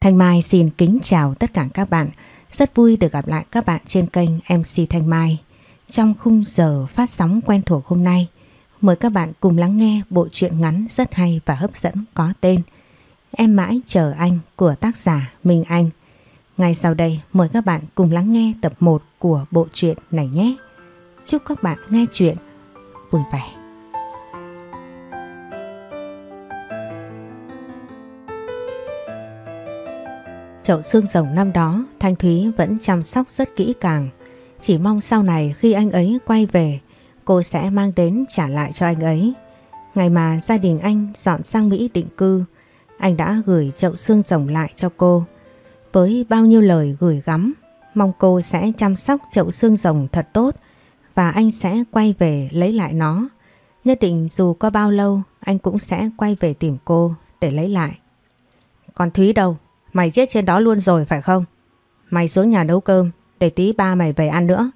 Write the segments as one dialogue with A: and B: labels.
A: Thanh Mai xin kính chào tất cả các bạn. Rất vui được gặp lại các bạn trên kênh MC Thanh Mai. Trong khung giờ phát sóng quen thuộc hôm nay, mời các bạn cùng lắng nghe bộ truyện ngắn rất hay và hấp dẫn có tên Em mãi chờ anh của tác giả Minh Anh. Ngay sau đây mời các bạn cùng lắng nghe tập 1 của bộ truyện này nhé. Chúc các bạn nghe chuyện vui vẻ. Chậu xương rồng năm đó Thanh Thúy vẫn chăm sóc rất kỹ càng Chỉ mong sau này khi anh ấy quay về Cô sẽ mang đến trả lại cho anh ấy Ngày mà gia đình anh dọn sang Mỹ định cư Anh đã gửi chậu xương rồng lại cho cô Với bao nhiêu lời gửi gắm Mong cô sẽ chăm sóc chậu xương rồng thật tốt Và anh sẽ quay về lấy lại nó Nhất định dù có bao lâu Anh cũng sẽ quay về tìm cô để lấy lại Còn Thúy đâu Mày chết trên đó luôn rồi phải không? Mày xuống nhà nấu cơm để tí ba mày về ăn nữa.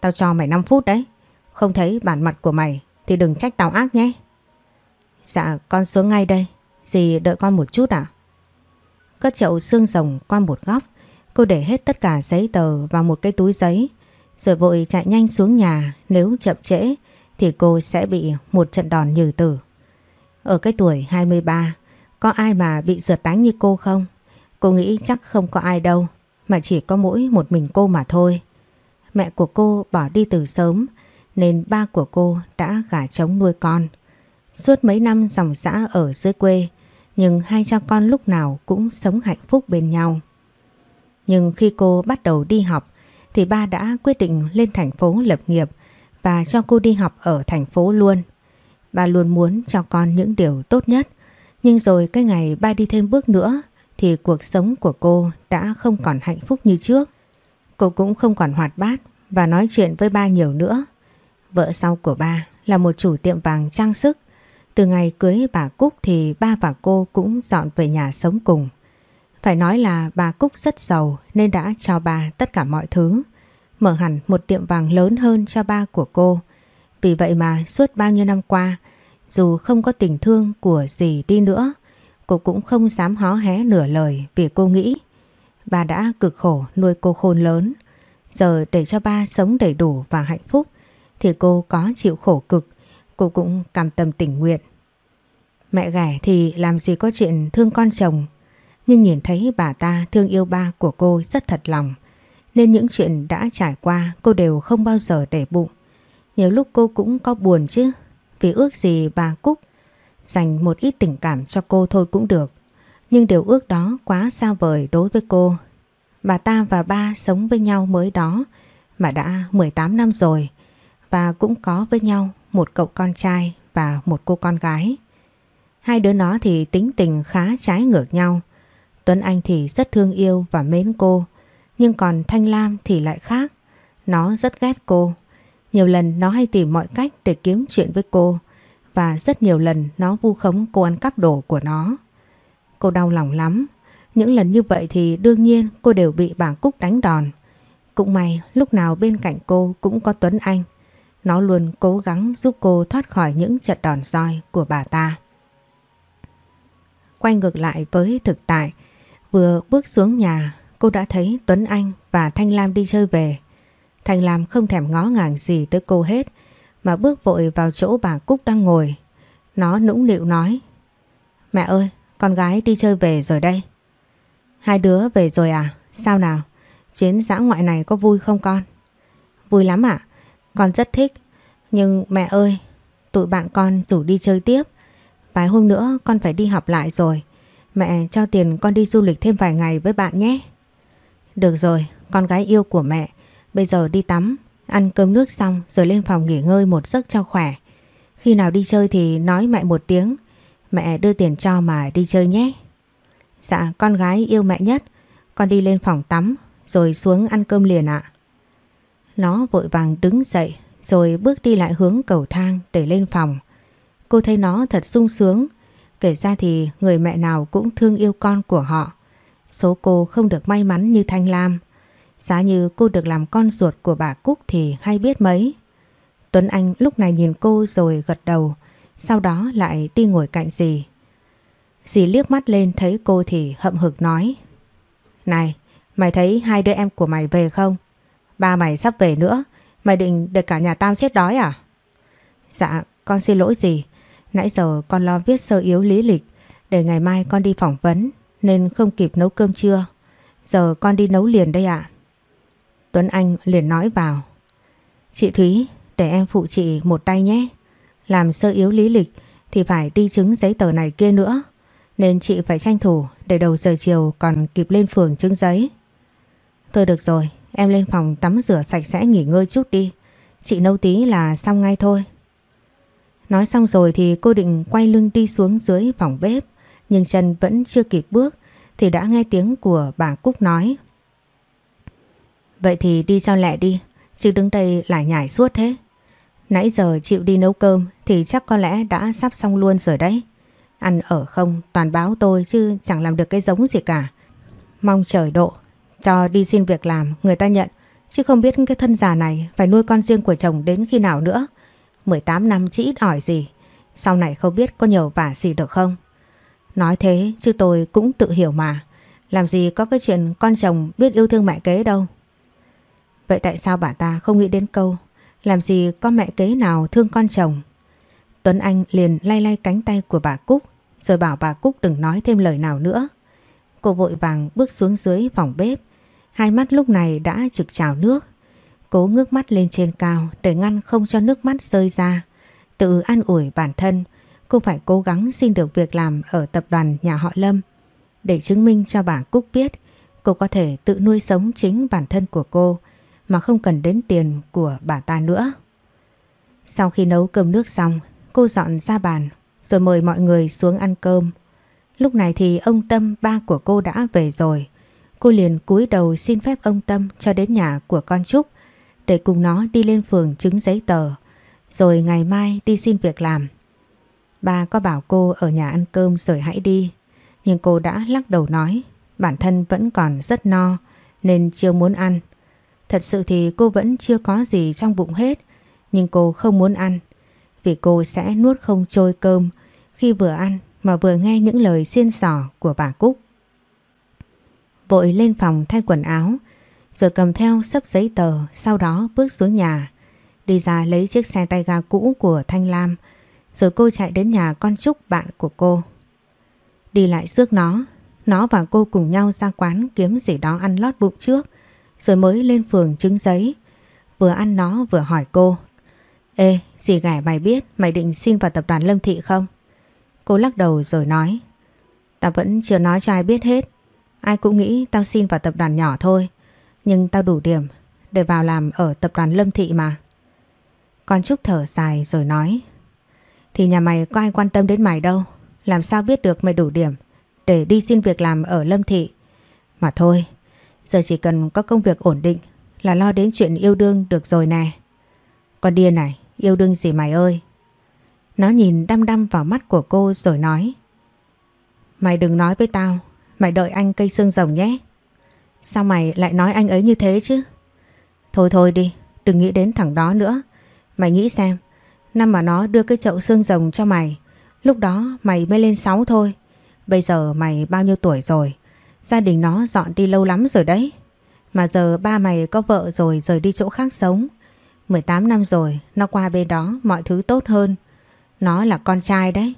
A: Tao cho mày 5 phút đấy. Không thấy bản mặt của mày thì đừng trách tao ác nhé. Dạ con xuống ngay đây. Dì đợi con một chút à? Cất chậu xương rồng qua một góc. Cô để hết tất cả giấy tờ vào một cái túi giấy. Rồi vội chạy nhanh xuống nhà nếu chậm trễ thì cô sẽ bị một trận đòn nhừ tử. Ở cái tuổi 23, có ai mà bị rượt đánh như cô không? Cô nghĩ chắc không có ai đâu Mà chỉ có mỗi một mình cô mà thôi Mẹ của cô bỏ đi từ sớm Nên ba của cô đã gả trống nuôi con Suốt mấy năm dòng xã ở dưới quê Nhưng hai cha con lúc nào cũng sống hạnh phúc bên nhau Nhưng khi cô bắt đầu đi học Thì ba đã quyết định lên thành phố lập nghiệp Và cho cô đi học ở thành phố luôn Ba luôn muốn cho con những điều tốt nhất Nhưng rồi cái ngày ba đi thêm bước nữa thì cuộc sống của cô đã không còn hạnh phúc như trước. Cô cũng không còn hoạt bát và nói chuyện với ba nhiều nữa. Vợ sau của ba là một chủ tiệm vàng trang sức. Từ ngày cưới bà Cúc thì ba và cô cũng dọn về nhà sống cùng. Phải nói là bà Cúc rất giàu nên đã cho ba tất cả mọi thứ. Mở hẳn một tiệm vàng lớn hơn cho ba của cô. Vì vậy mà suốt bao nhiêu năm qua, dù không có tình thương của gì đi nữa, Cô cũng không dám hó hé nửa lời vì cô nghĩ bà đã cực khổ nuôi cô khôn lớn. Giờ để cho ba sống đầy đủ và hạnh phúc thì cô có chịu khổ cực, cô cũng cảm tâm tình nguyện. Mẹ ghẻ thì làm gì có chuyện thương con chồng, nhưng nhìn thấy bà ta thương yêu ba của cô rất thật lòng, nên những chuyện đã trải qua cô đều không bao giờ để bụng. Nhiều lúc cô cũng có buồn chứ, vì ước gì bà Cúc dành một ít tình cảm cho cô thôi cũng được. Nhưng điều ước đó quá xa vời đối với cô. Bà ta và ba sống với nhau mới đó mà đã 18 năm rồi và cũng có với nhau một cậu con trai và một cô con gái. Hai đứa nó thì tính tình khá trái ngược nhau. Tuấn Anh thì rất thương yêu và mến cô, nhưng còn Thanh Lam thì lại khác. Nó rất ghét cô. Nhiều lần nó hay tìm mọi cách để kiếm chuyện với cô, và rất nhiều lần nó vu khống cô ăn cắp đồ của nó. Cô đau lòng lắm, những lần như vậy thì đương nhiên cô đều bị bà Cúc đánh đòn. Cũng may lúc nào bên cạnh cô cũng có Tuấn Anh. Nó luôn cố gắng giúp cô thoát khỏi những trận đòn roi của bà ta. Quay ngược lại với thực tại, vừa bước xuống nhà cô đã thấy Tuấn Anh và Thanh Lam đi chơi về. Thanh Lam không thèm ngó ngàng gì tới cô hết mà bước vội vào chỗ bà Cúc đang ngồi. Nó nũng nịu nói. Mẹ ơi, con gái đi chơi về rồi đây. Hai đứa về rồi à? Sao nào? Chuyến dã ngoại này có vui không con? Vui lắm ạ. Con rất thích. Nhưng mẹ ơi, tụi bạn con rủ đi chơi tiếp. Vài hôm nữa con phải đi học lại rồi. Mẹ cho tiền con đi du lịch thêm vài ngày với bạn nhé. Được rồi, con gái yêu của mẹ. Bây giờ đi tắm, Ăn cơm nước xong rồi lên phòng nghỉ ngơi một giấc cho khỏe. Khi nào đi chơi thì nói mẹ một tiếng. Mẹ đưa tiền cho mà đi chơi nhé. Dạ con gái yêu mẹ nhất. Con đi lên phòng tắm rồi xuống ăn cơm liền ạ. Nó vội vàng đứng dậy rồi bước đi lại hướng cầu thang để lên phòng. Cô thấy nó thật sung sướng. Kể ra thì người mẹ nào cũng thương yêu con của họ. Số cô không được may mắn như Thanh Lam. Giá như cô được làm con ruột của bà Cúc thì hay biết mấy. Tuấn Anh lúc này nhìn cô rồi gật đầu, sau đó lại đi ngồi cạnh dì. Dì liếc mắt lên thấy cô thì hậm hực nói. Này, mày thấy hai đứa em của mày về không? Ba mày sắp về nữa, mày định để cả nhà tao chết đói à? Dạ, con xin lỗi dì. Nãy giờ con lo viết sơ yếu lý lịch để ngày mai con đi phỏng vấn nên không kịp nấu cơm trưa. Giờ con đi nấu liền đây ạ. À. Tuấn Anh liền nói vào Chị Thúy để em phụ chị một tay nhé Làm sơ yếu lý lịch thì phải đi chứng giấy tờ này kia nữa Nên chị phải tranh thủ để đầu giờ chiều còn kịp lên phường chứng giấy Thôi được rồi em lên phòng tắm rửa sạch sẽ nghỉ ngơi chút đi Chị nấu tí là xong ngay thôi Nói xong rồi thì cô định quay lưng đi xuống dưới phòng bếp Nhưng chân vẫn chưa kịp bước Thì đã nghe tiếng của bà Cúc nói Vậy thì đi cho lẹ đi, chứ đứng đây lại nhảy suốt thế. Nãy giờ chịu đi nấu cơm thì chắc có lẽ đã sắp xong luôn rồi đấy. Ăn ở không toàn báo tôi chứ chẳng làm được cái giống gì cả. Mong trời độ, cho đi xin việc làm người ta nhận. Chứ không biết cái thân già này phải nuôi con riêng của chồng đến khi nào nữa. 18 năm chỉ ít ỏi gì. Sau này không biết có nhiều vả gì được không. Nói thế chứ tôi cũng tự hiểu mà. Làm gì có cái chuyện con chồng biết yêu thương mẹ kế đâu. Vậy tại sao bà ta không nghĩ đến câu Làm gì có mẹ kế nào thương con chồng Tuấn Anh liền lay lay cánh tay của bà Cúc Rồi bảo bà Cúc đừng nói thêm lời nào nữa Cô vội vàng bước xuống dưới phòng bếp Hai mắt lúc này đã trực trào nước Cố ngước mắt lên trên cao để ngăn không cho nước mắt rơi ra Tự an ủi bản thân Cô phải cố gắng xin được việc làm ở tập đoàn nhà họ Lâm Để chứng minh cho bà Cúc biết Cô có thể tự nuôi sống chính bản thân của cô mà không cần đến tiền của bà ta nữa. Sau khi nấu cơm nước xong, cô dọn ra bàn rồi mời mọi người xuống ăn cơm. Lúc này thì ông Tâm ba của cô đã về rồi. Cô liền cúi đầu xin phép ông Tâm cho đến nhà của con Trúc để cùng nó đi lên phường chứng giấy tờ rồi ngày mai đi xin việc làm. Ba có bảo cô ở nhà ăn cơm rồi hãy đi nhưng cô đã lắc đầu nói bản thân vẫn còn rất no nên chưa muốn ăn. Thật sự thì cô vẫn chưa có gì trong bụng hết, nhưng cô không muốn ăn, vì cô sẽ nuốt không trôi cơm khi vừa ăn mà vừa nghe những lời xiên xỏ của bà Cúc. Vội lên phòng thay quần áo, rồi cầm theo sấp giấy tờ, sau đó bước xuống nhà, đi ra lấy chiếc xe tay ga cũ của Thanh Lam, rồi cô chạy đến nhà con Trúc bạn của cô. Đi lại rước nó, nó và cô cùng nhau ra quán kiếm gì đó ăn lót bụng trước, rồi mới lên phường trứng giấy. Vừa ăn nó vừa hỏi cô. Ê, dì gẻ mày biết mày định xin vào tập đoàn Lâm Thị không? Cô lắc đầu rồi nói. Tao vẫn chưa nói cho ai biết hết. Ai cũng nghĩ tao xin vào tập đoàn nhỏ thôi. Nhưng tao đủ điểm để vào làm ở tập đoàn Lâm Thị mà. Con Trúc thở dài rồi nói. Thì nhà mày có ai quan tâm đến mày đâu. Làm sao biết được mày đủ điểm để đi xin việc làm ở Lâm Thị. Mà thôi, Giờ chỉ cần có công việc ổn định là lo đến chuyện yêu đương được rồi nè. Con điên này, yêu đương gì mày ơi? Nó nhìn đăm đăm vào mắt của cô rồi nói. Mày đừng nói với tao, mày đợi anh cây xương rồng nhé. Sao mày lại nói anh ấy như thế chứ? Thôi thôi đi, đừng nghĩ đến thằng đó nữa. Mày nghĩ xem, năm mà nó đưa cái chậu xương rồng cho mày, lúc đó mày mới lên 6 thôi. Bây giờ mày bao nhiêu tuổi rồi? Gia đình nó dọn đi lâu lắm rồi đấy. Mà giờ ba mày có vợ rồi rời đi chỗ khác sống. 18 năm rồi, nó qua bên đó mọi thứ tốt hơn. Nó là con trai đấy.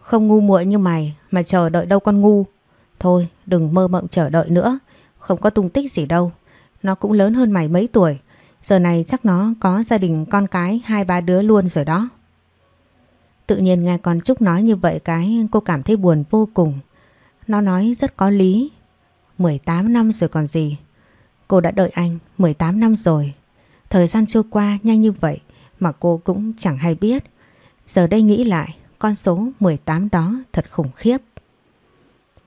A: Không ngu muội như mày mà chờ đợi đâu con ngu. Thôi đừng mơ mộng chờ đợi nữa, không có tung tích gì đâu. Nó cũng lớn hơn mày mấy tuổi, giờ này chắc nó có gia đình con cái hai ba đứa luôn rồi đó. Tự nhiên nghe con Trúc nói như vậy cái cô cảm thấy buồn vô cùng. Nó nói rất có lý 18 năm rồi còn gì. Cô đã đợi anh 18 năm rồi. Thời gian trôi qua nhanh như vậy mà cô cũng chẳng hay biết. Giờ đây nghĩ lại, con số 18 đó thật khủng khiếp.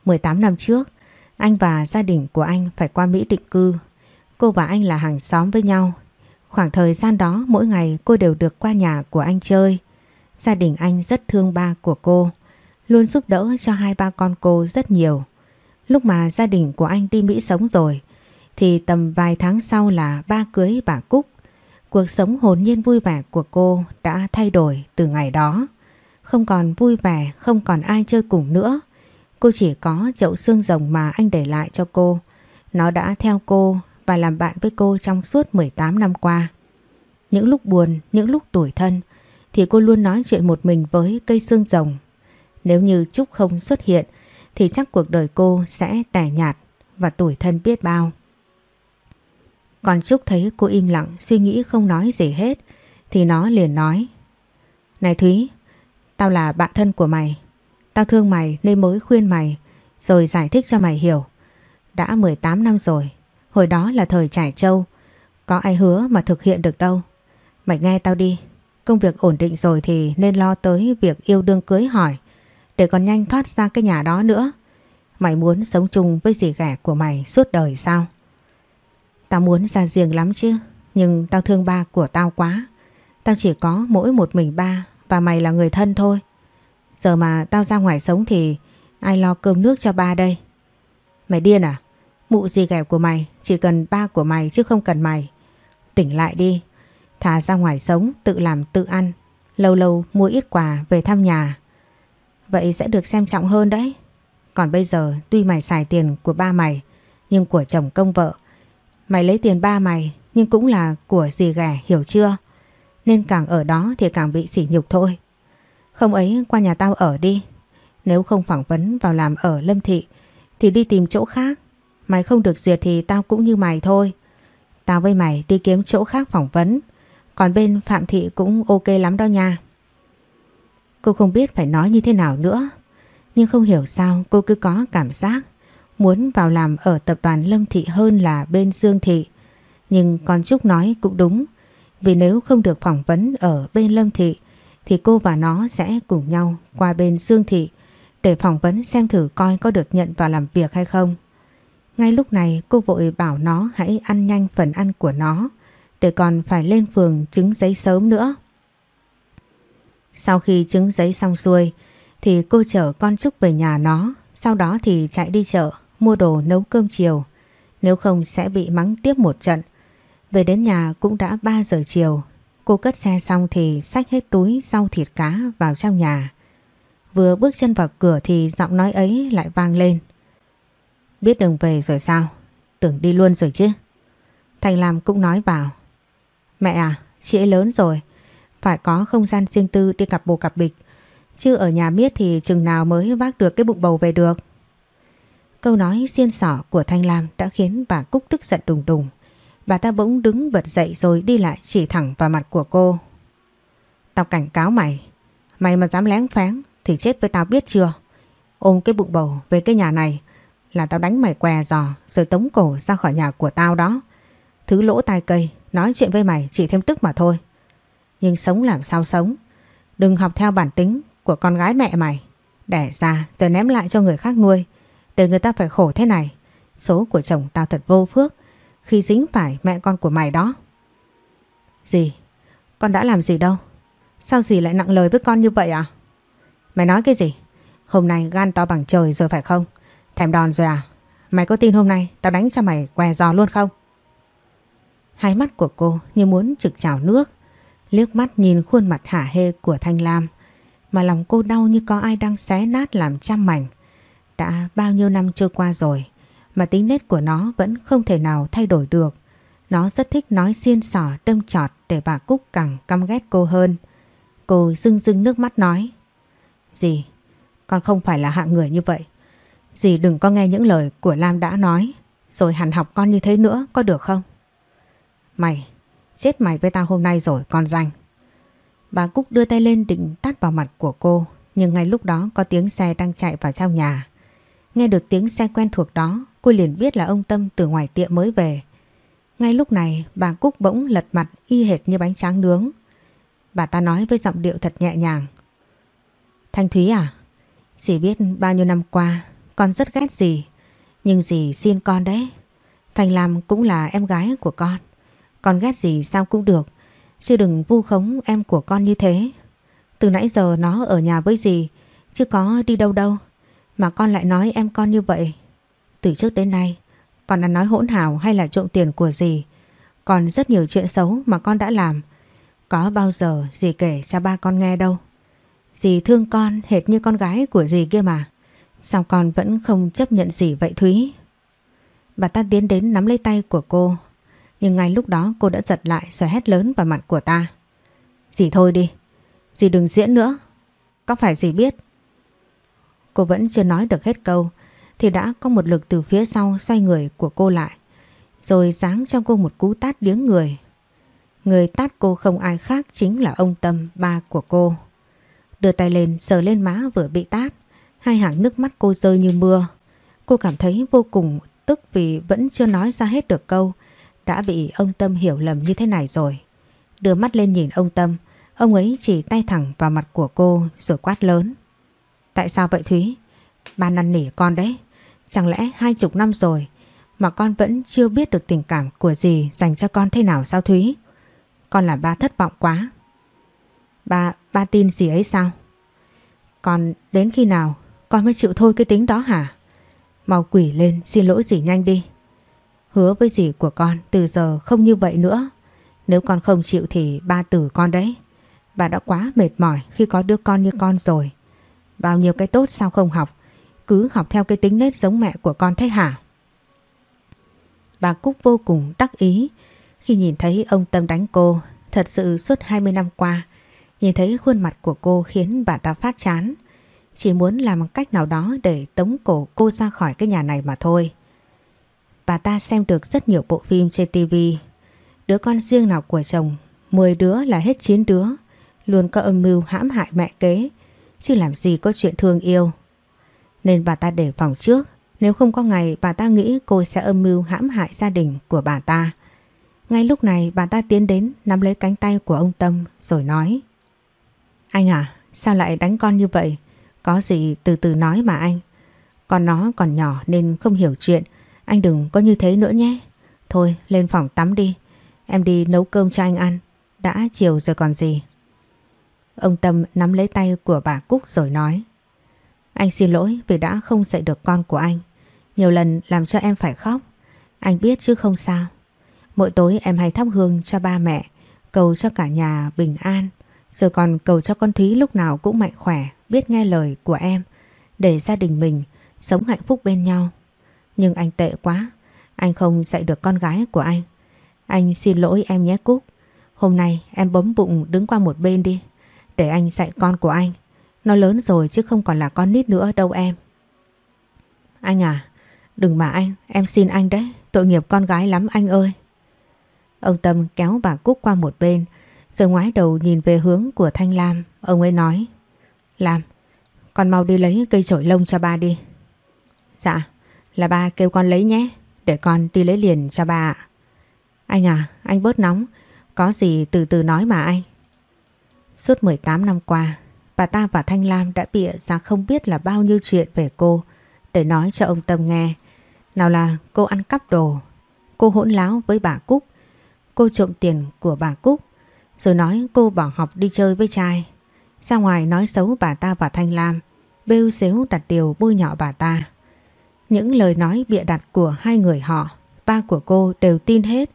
A: 18 năm trước, anh và gia đình của anh phải qua Mỹ định cư. Cô và anh là hàng xóm với nhau. Khoảng thời gian đó mỗi ngày cô đều được qua nhà của anh chơi. Gia đình anh rất thương ba của cô, luôn giúp đỡ cho hai ba con cô rất nhiều. Lúc mà gia đình của anh đi Mỹ sống rồi thì tầm vài tháng sau là ba cưới bà Cúc. Cuộc sống hồn nhiên vui vẻ của cô đã thay đổi từ ngày đó. Không còn vui vẻ, không còn ai chơi cùng nữa. Cô chỉ có chậu xương rồng mà anh để lại cho cô. Nó đã theo cô và làm bạn với cô trong suốt 18 năm qua. Những lúc buồn, những lúc tủi thân thì cô luôn nói chuyện một mình với cây xương rồng. Nếu như Trúc không xuất hiện thì chắc cuộc đời cô sẽ tẻ nhạt và tủi thân biết bao. Còn Trúc thấy cô im lặng suy nghĩ không nói gì hết thì nó liền nói Này Thúy, tao là bạn thân của mày. Tao thương mày nên mới khuyên mày rồi giải thích cho mày hiểu. Đã 18 năm rồi, hồi đó là thời trải trâu. Có ai hứa mà thực hiện được đâu. Mày nghe tao đi, công việc ổn định rồi thì nên lo tới việc yêu đương cưới hỏi để còn nhanh thoát ra cái nhà đó nữa. Mày muốn sống chung với dì ghẻ của mày suốt đời sao? Tao muốn ra riêng lắm chứ, nhưng tao thương ba của tao quá. Tao chỉ có mỗi một mình ba và mày là người thân thôi. Giờ mà tao ra ngoài sống thì ai lo cơm nước cho ba đây? Mày điên à? Mụ gì ghẻ của mày chỉ cần ba của mày chứ không cần mày. Tỉnh lại đi. Thà ra ngoài sống tự làm tự ăn. Lâu lâu mua ít quà về thăm nhà. Vậy sẽ được xem trọng hơn đấy Còn bây giờ tuy mày xài tiền của ba mày Nhưng của chồng công vợ Mày lấy tiền ba mày Nhưng cũng là của dì ghẻ hiểu chưa Nên càng ở đó thì càng bị sỉ nhục thôi Không ấy qua nhà tao ở đi Nếu không phỏng vấn vào làm ở Lâm Thị Thì đi tìm chỗ khác Mày không được duyệt thì tao cũng như mày thôi Tao với mày đi kiếm chỗ khác phỏng vấn Còn bên Phạm Thị cũng ok lắm đó nha Cô không biết phải nói như thế nào nữa. Nhưng không hiểu sao cô cứ có cảm giác muốn vào làm ở tập đoàn Lâm Thị hơn là bên Dương Thị. Nhưng con Trúc nói cũng đúng. Vì nếu không được phỏng vấn ở bên Lâm Thị thì cô và nó sẽ cùng nhau qua bên Dương Thị để phỏng vấn xem thử coi có được nhận vào làm việc hay không. Ngay lúc này cô vội bảo nó hãy ăn nhanh phần ăn của nó để còn phải lên phường chứng giấy sớm nữa. Sau khi chứng giấy xong xuôi thì cô chở con Trúc về nhà nó, sau đó thì chạy đi chợ mua đồ nấu cơm chiều, nếu không sẽ bị mắng tiếp một trận. Về đến nhà cũng đã 3 giờ chiều, cô cất xe xong thì xách hết túi rau thịt cá vào trong nhà. Vừa bước chân vào cửa thì giọng nói ấy lại vang lên. Biết đường về rồi sao? Tưởng đi luôn rồi chứ? Thành làm cũng nói vào. Mẹ à, chị ấy lớn rồi, phải có không gian riêng tư đi cặp bồ cặp bịch. Chứ ở nhà miết thì chừng nào mới vác được cái bụng bầu về được. Câu nói xiên xỏ của Thanh Lam đã khiến bà Cúc tức giận đùng đùng. Bà ta bỗng đứng bật dậy rồi đi lại chỉ thẳng vào mặt của cô. Tao cảnh cáo mày, mày mà dám lén phán thì chết với tao biết chưa? Ôm cái bụng bầu về cái nhà này là tao đánh mày què giò rồi tống cổ ra khỏi nhà của tao đó. Thứ lỗ tai cây, nói chuyện với mày chỉ thêm tức mà thôi nhưng sống làm sao sống. Đừng học theo bản tính của con gái mẹ mày. Đẻ ra rồi ném lại cho người khác nuôi. Để người ta phải khổ thế này. Số của chồng tao thật vô phước khi dính phải mẹ con của mày đó. Gì? Con đã làm gì đâu? Sao dì lại nặng lời với con như vậy à? Mày nói cái gì? Hôm nay gan to bằng trời rồi phải không? Thèm đòn rồi à? Mày có tin hôm nay tao đánh cho mày què giò luôn không? Hai mắt của cô như muốn trực trào nước liếc mắt nhìn khuôn mặt hả hê của Thanh Lam mà lòng cô đau như có ai đang xé nát làm trăm mảnh. Đã bao nhiêu năm trôi qua rồi mà tính nết của nó vẫn không thể nào thay đổi được. Nó rất thích nói xiên sỏ đâm trọt để bà Cúc càng căm ghét cô hơn. Cô rưng rưng nước mắt nói Dì, con không phải là hạng người như vậy. Dì đừng có nghe những lời của Lam đã nói rồi hẳn học con như thế nữa có được không? Mày, chết mày với tao hôm nay rồi con danh. Bà Cúc đưa tay lên định tát vào mặt của cô nhưng ngay lúc đó có tiếng xe đang chạy vào trong nhà. Nghe được tiếng xe quen thuộc đó cô liền biết là ông Tâm từ ngoài tiệm mới về. Ngay lúc này bà Cúc bỗng lật mặt y hệt như bánh tráng nướng. Bà ta nói với giọng điệu thật nhẹ nhàng. Thanh Thúy à? Dì biết bao nhiêu năm qua con rất ghét dì. Nhưng dì xin con đấy. Thành Lam cũng là em gái của con. Con ghét gì sao cũng được Chứ đừng vu khống em của con như thế Từ nãy giờ nó ở nhà với gì Chứ có đi đâu đâu Mà con lại nói em con như vậy Từ trước đến nay Con đã nói hỗn hào hay là trộm tiền của gì Còn rất nhiều chuyện xấu mà con đã làm Có bao giờ dì kể cho ba con nghe đâu Dì thương con hệt như con gái của dì kia mà Sao con vẫn không chấp nhận gì vậy Thúy Bà ta tiến đến nắm lấy tay của cô nhưng ngay lúc đó cô đã giật lại rồi hét lớn vào mặt của ta. Dì thôi đi, dì đừng diễn nữa, có phải dì biết? Cô vẫn chưa nói được hết câu thì đã có một lực từ phía sau xoay người của cô lại rồi giáng cho cô một cú tát điếng người. Người tát cô không ai khác chính là ông Tâm, ba của cô. Đưa tay lên sờ lên má vừa bị tát, hai hàng nước mắt cô rơi như mưa. Cô cảm thấy vô cùng tức vì vẫn chưa nói ra hết được câu đã bị ông Tâm hiểu lầm như thế này rồi. Đưa mắt lên nhìn ông Tâm, ông ấy chỉ tay thẳng vào mặt của cô rồi quát lớn. Tại sao vậy Thúy? Ba năn nỉ con đấy. Chẳng lẽ hai chục năm rồi mà con vẫn chưa biết được tình cảm của gì dành cho con thế nào sao Thúy? Con làm ba thất vọng quá. Ba, ba tin gì ấy sao? Còn đến khi nào con mới chịu thôi cái tính đó hả? Mau quỷ lên xin lỗi gì nhanh đi. Hứa với dì của con từ giờ không như vậy nữa. Nếu con không chịu thì ba tử con đấy. Bà đã quá mệt mỏi khi có đứa con như con rồi. Bao nhiêu cái tốt sao không học. Cứ học theo cái tính nết giống mẹ của con thế hả? Bà Cúc vô cùng đắc ý khi nhìn thấy ông Tâm đánh cô. Thật sự suốt 20 năm qua, nhìn thấy khuôn mặt của cô khiến bà ta phát chán. Chỉ muốn làm cách nào đó để tống cổ cô ra khỏi cái nhà này mà thôi và ta xem được rất nhiều bộ phim trên TV. Đứa con riêng nào của chồng, 10 đứa là hết 9 đứa, luôn có âm mưu hãm hại mẹ kế, chứ làm gì có chuyện thương yêu. Nên bà ta để phòng trước, nếu không có ngày bà ta nghĩ cô sẽ âm mưu hãm hại gia đình của bà ta. Ngay lúc này bà ta tiến đến nắm lấy cánh tay của ông Tâm rồi nói Anh à, sao lại đánh con như vậy? Có gì từ từ nói mà anh. Con nó còn nhỏ nên không hiểu chuyện anh đừng có như thế nữa nhé. Thôi lên phòng tắm đi. Em đi nấu cơm cho anh ăn. Đã chiều rồi còn gì. Ông Tâm nắm lấy tay của bà Cúc rồi nói. Anh xin lỗi vì đã không dạy được con của anh. Nhiều lần làm cho em phải khóc. Anh biết chứ không sao. Mỗi tối em hay thắp hương cho ba mẹ, cầu cho cả nhà bình an, rồi còn cầu cho con Thúy lúc nào cũng mạnh khỏe, biết nghe lời của em, để gia đình mình sống hạnh phúc bên nhau. Nhưng anh tệ quá Anh không dạy được con gái của anh Anh xin lỗi em nhé Cúc Hôm nay em bấm bụng đứng qua một bên đi Để anh dạy con của anh Nó lớn rồi chứ không còn là con nít nữa đâu em Anh à Đừng mà anh Em xin anh đấy Tội nghiệp con gái lắm anh ơi Ông Tâm kéo bà Cúc qua một bên Rồi ngoái đầu nhìn về hướng của Thanh Lam Ông ấy nói Lam Con mau đi lấy cây chổi lông cho ba đi Dạ là ba kêu con lấy nhé, để con đi lấy liền cho ba ạ. Anh à, anh bớt nóng, có gì từ từ nói mà anh. Suốt 18 năm qua, bà ta và Thanh Lam đã bịa ra không biết là bao nhiêu chuyện về cô để nói cho ông Tâm nghe. Nào là cô ăn cắp đồ, cô hỗn láo với bà Cúc, cô trộm tiền của bà Cúc, rồi nói cô bỏ học đi chơi với trai. Ra ngoài nói xấu bà ta và Thanh Lam, bêu xếu đặt điều bôi nhọ bà ta. Những lời nói bịa đặt của hai người họ, ba của cô đều tin hết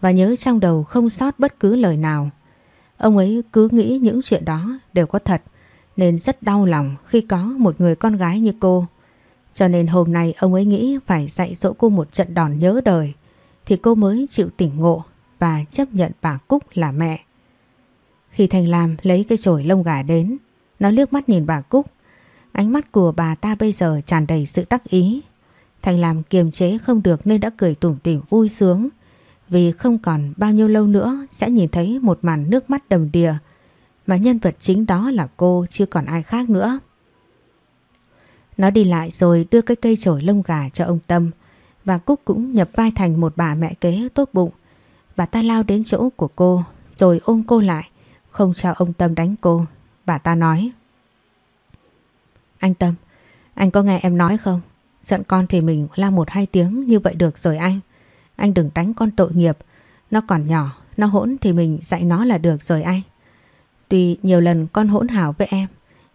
A: và nhớ trong đầu không sót bất cứ lời nào. Ông ấy cứ nghĩ những chuyện đó đều có thật nên rất đau lòng khi có một người con gái như cô. Cho nên hôm nay ông ấy nghĩ phải dạy dỗ cô một trận đòn nhớ đời thì cô mới chịu tỉnh ngộ và chấp nhận bà Cúc là mẹ. Khi Thành Lam lấy cái chổi lông gà đến, nó liếc mắt nhìn bà Cúc. Ánh mắt của bà ta bây giờ tràn đầy sự đắc ý Thành làm kiềm chế không được nên đã cười tủm tỉm vui sướng. Vì không còn bao nhiêu lâu nữa sẽ nhìn thấy một màn nước mắt đầm đìa. Mà nhân vật chính đó là cô chứ còn ai khác nữa. Nó đi lại rồi đưa cái cây chổi lông gà cho ông Tâm. Và Cúc cũng nhập vai thành một bà mẹ kế tốt bụng. Bà ta lao đến chỗ của cô rồi ôm cô lại. Không cho ông Tâm đánh cô. Bà ta nói. Anh Tâm, anh có nghe em nói không? Giận con thì mình la một hai tiếng như vậy được rồi anh. Anh đừng đánh con tội nghiệp. Nó còn nhỏ, nó hỗn thì mình dạy nó là được rồi anh. Tuy nhiều lần con hỗn hào với em,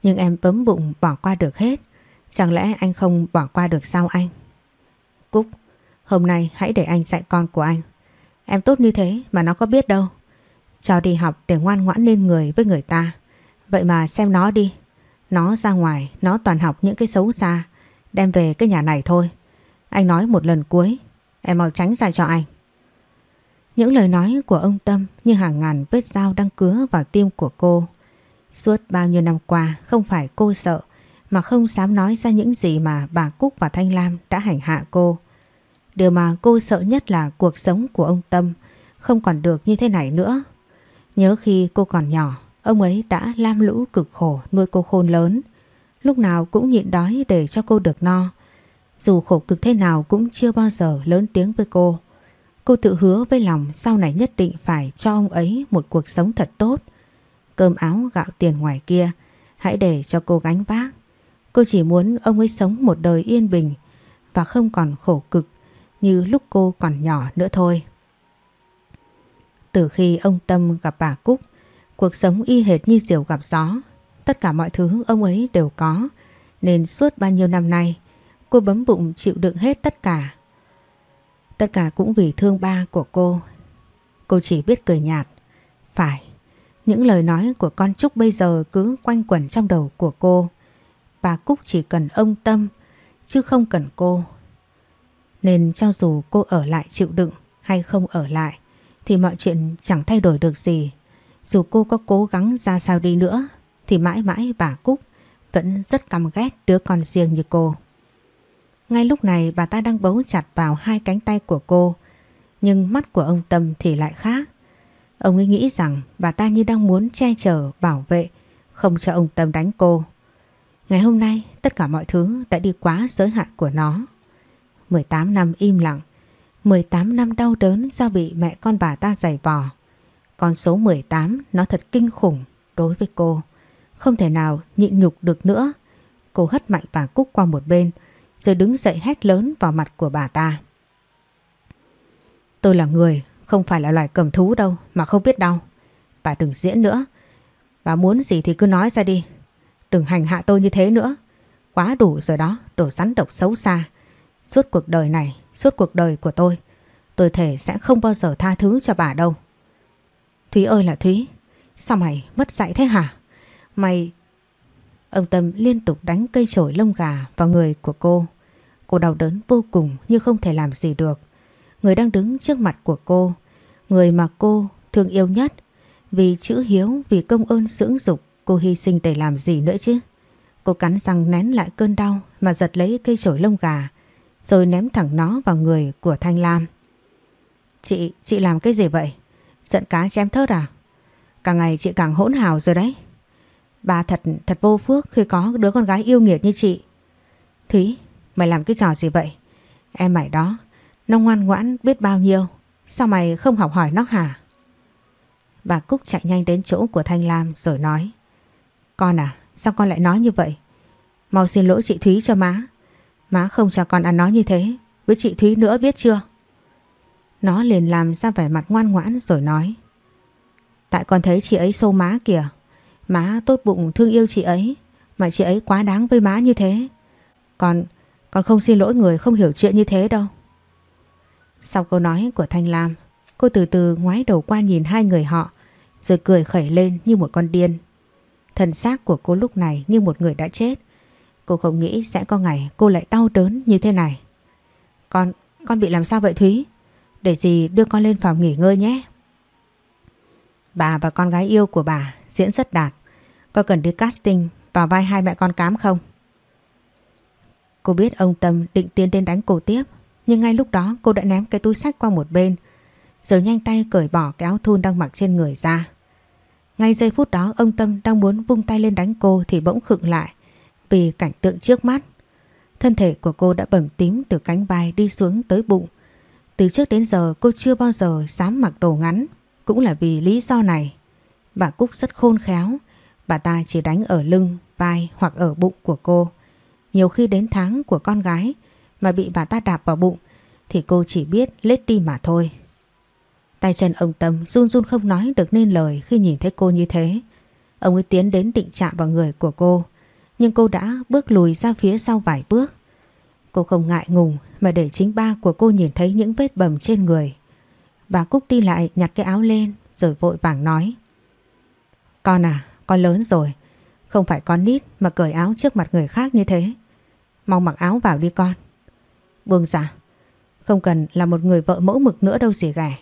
A: nhưng em bấm bụng bỏ qua được hết. Chẳng lẽ anh không bỏ qua được sao anh? Cúc, hôm nay hãy để anh dạy con của anh. Em tốt như thế mà nó có biết đâu. Cho đi học để ngoan ngoãn lên người với người ta. Vậy mà xem nó đi. Nó ra ngoài, nó toàn học những cái xấu xa đem về cái nhà này thôi. Anh nói một lần cuối, em mau tránh ra cho anh. Những lời nói của ông Tâm như hàng ngàn vết dao đang cứa vào tim của cô. Suốt bao nhiêu năm qua không phải cô sợ mà không dám nói ra những gì mà bà Cúc và Thanh Lam đã hành hạ cô. Điều mà cô sợ nhất là cuộc sống của ông Tâm không còn được như thế này nữa. Nhớ khi cô còn nhỏ, ông ấy đã lam lũ cực khổ nuôi cô khôn lớn lúc nào cũng nhịn đói để cho cô được no. Dù khổ cực thế nào cũng chưa bao giờ lớn tiếng với cô. Cô tự hứa với lòng sau này nhất định phải cho ông ấy một cuộc sống thật tốt. Cơm áo gạo tiền ngoài kia, hãy để cho cô gánh vác. Cô chỉ muốn ông ấy sống một đời yên bình và không còn khổ cực như lúc cô còn nhỏ nữa thôi. Từ khi ông Tâm gặp bà Cúc, cuộc sống y hệt như diều gặp gió Tất cả mọi thứ ông ấy đều có Nên suốt bao nhiêu năm nay Cô bấm bụng chịu đựng hết tất cả Tất cả cũng vì thương ba của cô Cô chỉ biết cười nhạt Phải Những lời nói của con Trúc bây giờ cứ quanh quẩn trong đầu của cô Bà Cúc chỉ cần ông Tâm Chứ không cần cô Nên cho dù cô ở lại chịu đựng Hay không ở lại Thì mọi chuyện chẳng thay đổi được gì Dù cô có cố gắng ra sao đi nữa thì mãi mãi bà Cúc vẫn rất căm ghét đứa con riêng như cô. Ngay lúc này bà ta đang bấu chặt vào hai cánh tay của cô nhưng mắt của ông Tâm thì lại khác. Ông ấy nghĩ rằng bà ta như đang muốn che chở, bảo vệ không cho ông Tâm đánh cô. Ngày hôm nay tất cả mọi thứ đã đi quá giới hạn của nó. 18 năm im lặng 18 năm đau đớn do bị mẹ con bà ta giày vò. Con số 18 nó thật kinh khủng đối với cô. Không thể nào nhịn nhục được nữa. Cô hất mạnh bà Cúc qua một bên rồi đứng dậy hét lớn vào mặt của bà ta. Tôi là người, không phải là loài cầm thú đâu mà không biết đau. Bà đừng diễn nữa. Bà muốn gì thì cứ nói ra đi. Đừng hành hạ tôi như thế nữa. Quá đủ rồi đó, đổ rắn độc xấu xa. Suốt cuộc đời này, suốt cuộc đời của tôi, tôi thể sẽ không bao giờ tha thứ cho bà đâu. Thúy ơi là Thúy, sao mày mất dạy thế hả? Mày... Ông Tâm liên tục đánh cây chổi lông gà vào người của cô. Cô đau đớn vô cùng nhưng không thể làm gì được. Người đang đứng trước mặt của cô, người mà cô thương yêu nhất. Vì chữ hiếu, vì công ơn dưỡng dục, cô hy sinh để làm gì nữa chứ? Cô cắn răng nén lại cơn đau mà giật lấy cây chổi lông gà, rồi ném thẳng nó vào người của Thanh Lam. Chị, chị làm cái gì vậy? Giận cá chém thớt à? Càng ngày chị càng hỗn hào rồi đấy. Bà thật thật vô phước khi có đứa con gái yêu nghiệt như chị. Thúy, mày làm cái trò gì vậy? Em mày đó, nó ngoan ngoãn biết bao nhiêu. Sao mày không học hỏi nó hả? Bà Cúc chạy nhanh đến chỗ của Thanh Lam rồi nói. Con à, sao con lại nói như vậy? Mau xin lỗi chị Thúy cho má. Má không cho con ăn nói như thế. Với chị Thúy nữa biết chưa? Nó liền làm ra vẻ mặt ngoan ngoãn rồi nói. Tại con thấy chị ấy sâu má kìa Má tốt bụng thương yêu chị ấy Mà chị ấy quá đáng với má như thế Còn còn không xin lỗi người không hiểu chuyện như thế đâu Sau câu nói của Thanh Lam Cô từ từ ngoái đầu qua nhìn hai người họ Rồi cười khẩy lên như một con điên Thần xác của cô lúc này như một người đã chết Cô không nghĩ sẽ có ngày cô lại đau đớn như thế này Con, con bị làm sao vậy Thúy? Để gì đưa con lên phòng nghỉ ngơi nhé Bà và con gái yêu của bà diễn rất đạt có cần đi casting vào vai hai mẹ con cám không? Cô biết ông Tâm định tiến đến đánh cô tiếp Nhưng ngay lúc đó cô đã ném cái túi sách qua một bên Rồi nhanh tay cởi bỏ cái áo thun đang mặc trên người ra Ngay giây phút đó ông Tâm đang muốn vung tay lên đánh cô thì bỗng khựng lại Vì cảnh tượng trước mắt Thân thể của cô đã bầm tím từ cánh vai đi xuống tới bụng Từ trước đến giờ cô chưa bao giờ dám mặc đồ ngắn Cũng là vì lý do này Bà Cúc rất khôn khéo Bà ta chỉ đánh ở lưng, vai hoặc ở bụng của cô. Nhiều khi đến tháng của con gái mà bị bà ta đạp vào bụng thì cô chỉ biết lết đi mà thôi. Tay chân ông Tâm run run không nói được nên lời khi nhìn thấy cô như thế. Ông ấy tiến đến định chạm vào người của cô, nhưng cô đã bước lùi ra phía sau vài bước. Cô không ngại ngùng mà để chính ba của cô nhìn thấy những vết bầm trên người. Bà Cúc đi lại nhặt cái áo lên rồi vội vàng nói. Con à, con lớn rồi, không phải con nít mà cởi áo trước mặt người khác như thế. mong mặc áo vào đi con. Vương giả, không cần là một người vợ mẫu mực nữa đâu gì ghẻ.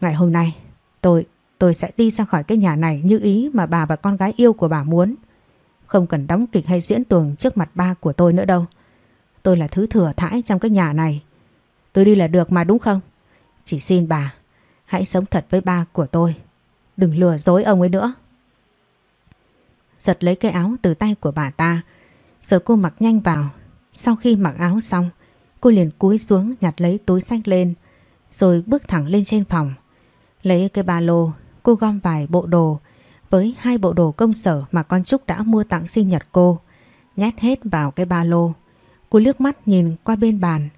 A: Ngày hôm nay, tôi, tôi sẽ đi ra khỏi cái nhà này như ý mà bà và con gái yêu của bà muốn. Không cần đóng kịch hay diễn tuồng trước mặt ba của tôi nữa đâu. Tôi là thứ thừa thãi trong cái nhà này. Tôi đi là được mà đúng không? Chỉ xin bà, hãy sống thật với ba của tôi. Đừng lừa dối ông ấy nữa giật lấy cái áo từ tay của bà ta. Rồi cô mặc nhanh vào. Sau khi mặc áo xong, cô liền cúi xuống nhặt lấy túi sách lên, rồi bước thẳng lên trên phòng. Lấy cái ba lô, cô gom vài bộ đồ với hai bộ đồ công sở mà con Trúc đã mua tặng sinh nhật cô. Nhét hết vào cái ba lô. Cô liếc mắt nhìn qua bên bàn.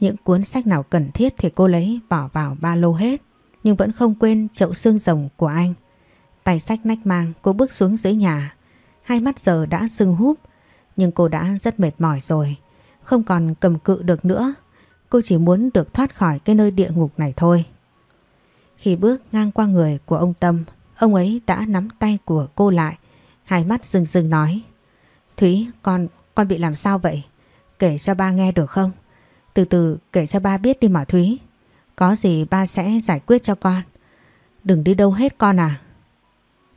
A: Những cuốn sách nào cần thiết thì cô lấy bỏ vào ba lô hết. Nhưng vẫn không quên chậu xương rồng của anh. Tay sách nách mang cô bước xuống dưới nhà. Hai mắt giờ đã sưng húp Nhưng cô đã rất mệt mỏi rồi Không còn cầm cự được nữa Cô chỉ muốn được thoát khỏi cái nơi địa ngục này thôi Khi bước ngang qua người của ông Tâm Ông ấy đã nắm tay của cô lại Hai mắt rừng rừng nói Thúy con con bị làm sao vậy Kể cho ba nghe được không Từ từ kể cho ba biết đi mà Thúy Có gì ba sẽ giải quyết cho con Đừng đi đâu hết con à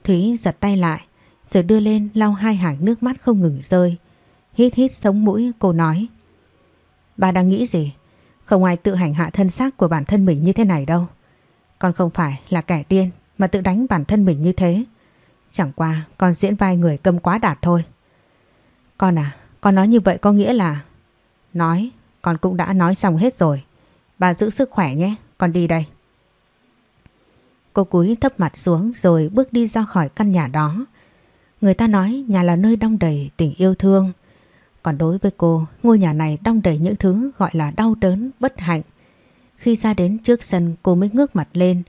A: Thúy giật tay lại rồi đưa lên lau hai hàng nước mắt không ngừng rơi. Hít hít sống mũi cô nói. Bà đang nghĩ gì? Không ai tự hành hạ thân xác của bản thân mình như thế này đâu. Con không phải là kẻ điên mà tự đánh bản thân mình như thế. Chẳng qua con diễn vai người câm quá đạt thôi. Con à, con nói như vậy có nghĩa là... Nói, con cũng đã nói xong hết rồi. Bà giữ sức khỏe nhé, con đi đây. Cô cúi thấp mặt xuống rồi bước đi ra khỏi căn nhà đó. Người ta nói nhà là nơi đong đầy tình yêu thương. Còn đối với cô, ngôi nhà này đong đầy những thứ gọi là đau đớn, bất hạnh. Khi ra đến trước sân cô mới ngước mặt lên,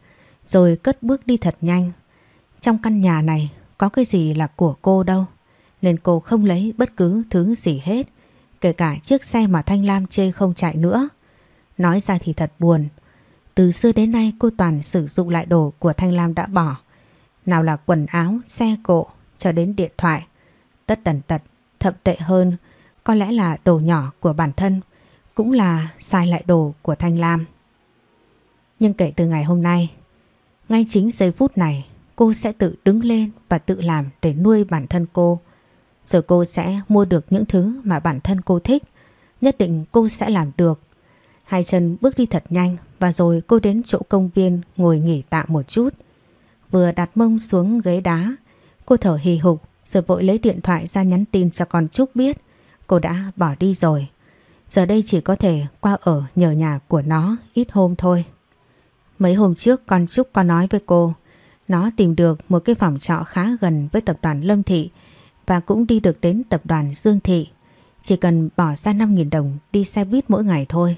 A: rồi cất bước đi thật nhanh. Trong căn nhà này có cái gì là của cô đâu, nên cô không lấy bất cứ thứ gì hết, kể cả chiếc xe mà Thanh Lam chê không chạy nữa. Nói ra thì thật buồn, từ xưa đến nay cô toàn sử dụng lại đồ của Thanh Lam đã bỏ. Nào là quần áo, xe cộ, cho đến điện thoại. Tất tần tật, thậm tệ hơn, có lẽ là đồ nhỏ của bản thân, cũng là sai lại đồ của Thanh Lam. Nhưng kể từ ngày hôm nay, ngay chính giây phút này, cô sẽ tự đứng lên và tự làm để nuôi bản thân cô. Rồi cô sẽ mua được những thứ mà bản thân cô thích, nhất định cô sẽ làm được. Hai chân bước đi thật nhanh và rồi cô đến chỗ công viên ngồi nghỉ tạm một chút. Vừa đặt mông xuống ghế đá, Cô thở hì hục rồi vội lấy điện thoại ra nhắn tin cho con Trúc biết cô đã bỏ đi rồi. Giờ đây chỉ có thể qua ở nhờ nhà của nó ít hôm thôi. Mấy hôm trước con Trúc có nói với cô, nó tìm được một cái phòng trọ khá gần với tập đoàn Lâm Thị và cũng đi được đến tập đoàn Dương Thị. Chỉ cần bỏ ra 5.000 đồng đi xe buýt mỗi ngày thôi.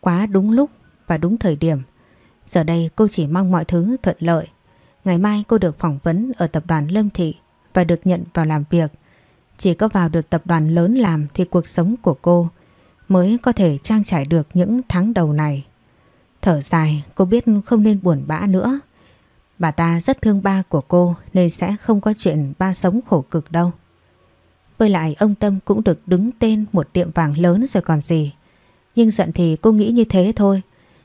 A: Quá đúng lúc và đúng thời điểm. Giờ đây cô chỉ mong mọi thứ thuận lợi. Ngày mai cô được phỏng vấn ở tập đoàn Lâm Thị và được nhận vào làm việc. Chỉ có vào được tập đoàn lớn làm thì cuộc sống của cô mới có thể trang trải được những tháng đầu này. Thở dài, cô biết không nên buồn bã nữa. Bà ta rất thương ba của cô nên sẽ không có chuyện ba sống khổ cực đâu. Với lại ông Tâm cũng được đứng tên một tiệm vàng lớn rồi còn gì. Nhưng giận thì cô nghĩ như thế thôi.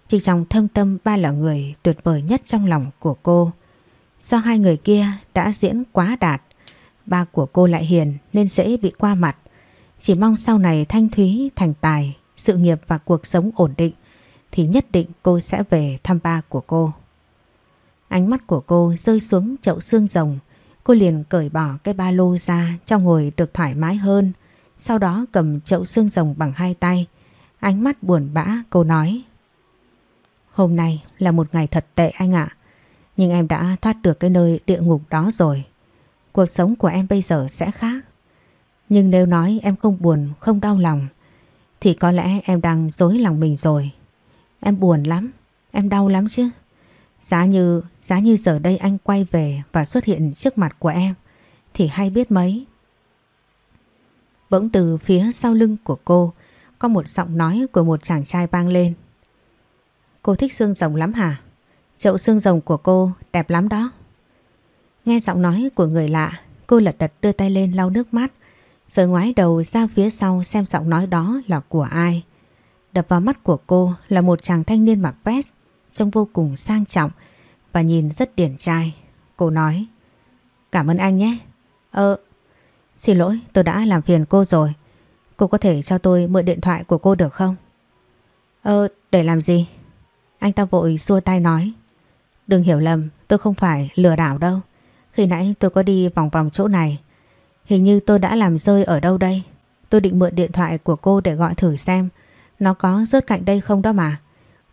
A: Chỉ trong thâm tâm ba là người tuyệt vời nhất trong lòng của cô. Do hai người kia đã diễn quá đạt, ba của cô lại hiền nên dễ bị qua mặt. Chỉ mong sau này Thanh Thúy thành tài, sự nghiệp và cuộc sống ổn định thì nhất định cô sẽ về thăm ba của cô. Ánh mắt của cô rơi xuống chậu xương rồng, cô liền cởi bỏ cái ba lô ra cho ngồi được thoải mái hơn. Sau đó cầm chậu xương rồng bằng hai tay, ánh mắt buồn bã cô nói. Hôm nay là một ngày thật tệ anh ạ. À. Nhưng em đã thoát được cái nơi địa ngục đó rồi. Cuộc sống của em bây giờ sẽ khác. Nhưng nếu nói em không buồn, không đau lòng, thì có lẽ em đang dối lòng mình rồi. Em buồn lắm, em đau lắm chứ. Giá như, giá như giờ đây anh quay về và xuất hiện trước mặt của em, thì hay biết mấy. Bỗng từ phía sau lưng của cô, có một giọng nói của một chàng trai vang lên. Cô thích xương rồng lắm hả? Chậu xương rồng của cô đẹp lắm đó. Nghe giọng nói của người lạ, cô lật đật đưa tay lên lau nước mắt, rồi ngoái đầu ra phía sau xem giọng nói đó là của ai. Đập vào mắt của cô là một chàng thanh niên mặc vest, trông vô cùng sang trọng và nhìn rất điển trai. Cô nói, cảm ơn anh nhé. Ờ, xin lỗi tôi đã làm phiền cô rồi. Cô có thể cho tôi mượn điện thoại của cô được không? Ờ, để làm gì? Anh ta vội xua tay nói. Đừng hiểu lầm, tôi không phải lừa đảo đâu. Khi nãy tôi có đi vòng vòng chỗ này. Hình như tôi đã làm rơi ở đâu đây. Tôi định mượn điện thoại của cô để gọi thử xem nó có rớt cạnh đây không đó mà.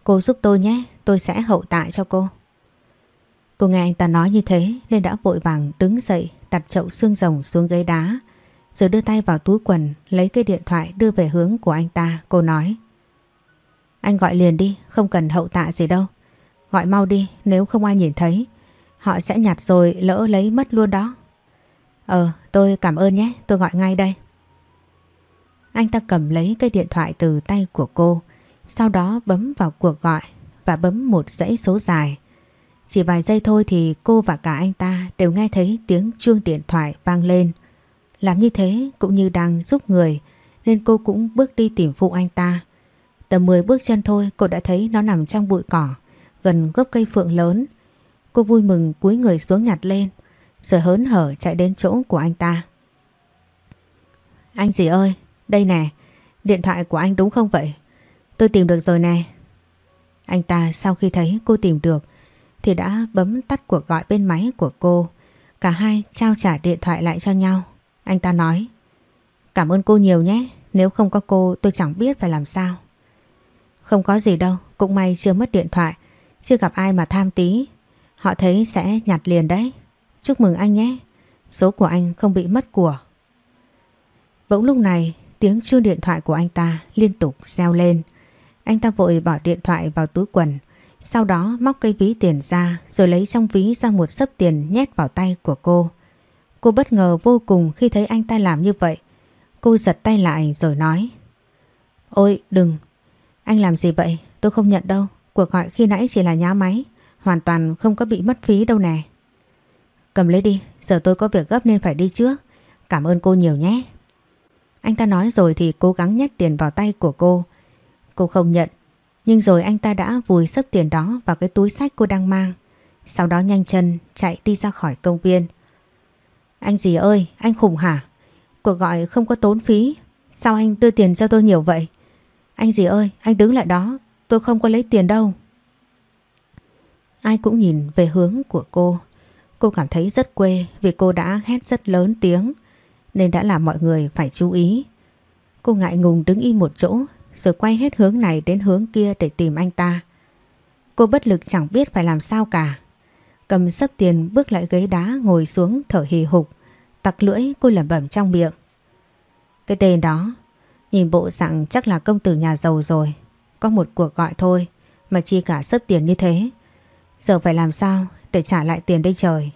A: Cô giúp tôi nhé, tôi sẽ hậu tại cho cô. Cô nghe anh ta nói như thế nên đã vội vàng đứng dậy đặt chậu xương rồng xuống ghế đá. Rồi đưa tay vào túi quần lấy cái điện thoại đưa về hướng của anh ta, cô nói. Anh gọi liền đi, không cần hậu tạ gì đâu. Gọi mau đi nếu không ai nhìn thấy Họ sẽ nhặt rồi lỡ lấy mất luôn đó Ờ tôi cảm ơn nhé Tôi gọi ngay đây Anh ta cầm lấy cây điện thoại từ tay của cô Sau đó bấm vào cuộc gọi Và bấm một dãy số dài Chỉ vài giây thôi thì cô và cả anh ta Đều nghe thấy tiếng chuông điện thoại vang lên Làm như thế cũng như đang giúp người Nên cô cũng bước đi tìm phụ anh ta Tầm 10 bước chân thôi cô đã thấy nó nằm trong bụi cỏ gần gốc cây phượng lớn. Cô vui mừng cúi người xuống nhặt lên rồi hớn hở chạy đến chỗ của anh ta. Anh gì ơi, đây nè, điện thoại của anh đúng không vậy? Tôi tìm được rồi nè. Anh ta sau khi thấy cô tìm được thì đã bấm tắt cuộc gọi bên máy của cô. Cả hai trao trả điện thoại lại cho nhau. Anh ta nói Cảm ơn cô nhiều nhé, nếu không có cô tôi chẳng biết phải làm sao. Không có gì đâu, cũng may chưa mất điện thoại chưa gặp ai mà tham tí Họ thấy sẽ nhặt liền đấy Chúc mừng anh nhé Số của anh không bị mất của Bỗng lúc này tiếng chuông điện thoại của anh ta liên tục reo lên Anh ta vội bỏ điện thoại vào túi quần Sau đó móc cây ví tiền ra Rồi lấy trong ví ra một sấp tiền nhét vào tay của cô Cô bất ngờ vô cùng khi thấy anh ta làm như vậy Cô giật tay lại rồi nói Ôi đừng Anh làm gì vậy tôi không nhận đâu Cuộc gọi khi nãy chỉ là nhá máy Hoàn toàn không có bị mất phí đâu nè Cầm lấy đi Giờ tôi có việc gấp nên phải đi trước Cảm ơn cô nhiều nhé Anh ta nói rồi thì cố gắng nhét tiền vào tay của cô Cô không nhận Nhưng rồi anh ta đã vùi sấp tiền đó vào cái túi sách cô đang mang Sau đó nhanh chân chạy đi ra khỏi công viên Anh gì ơi, anh khủng hả? Cuộc gọi không có tốn phí Sao anh đưa tiền cho tôi nhiều vậy? Anh gì ơi, anh đứng lại đó, Tôi không có lấy tiền đâu Ai cũng nhìn về hướng của cô Cô cảm thấy rất quê vì cô đã hét rất lớn tiếng Nên đã làm mọi người phải chú ý Cô ngại ngùng đứng im một chỗ Rồi quay hết hướng này đến hướng kia để tìm anh ta Cô bất lực chẳng biết phải làm sao cả Cầm sấp tiền bước lại ghế đá ngồi xuống thở hì hục Tặc lưỡi cô lẩm bẩm trong miệng Cái tên đó Nhìn bộ dạng chắc là công tử nhà giàu rồi có một cuộc gọi thôi mà chi cả sớp tiền như thế. Giờ phải làm sao để trả lại tiền đây trời.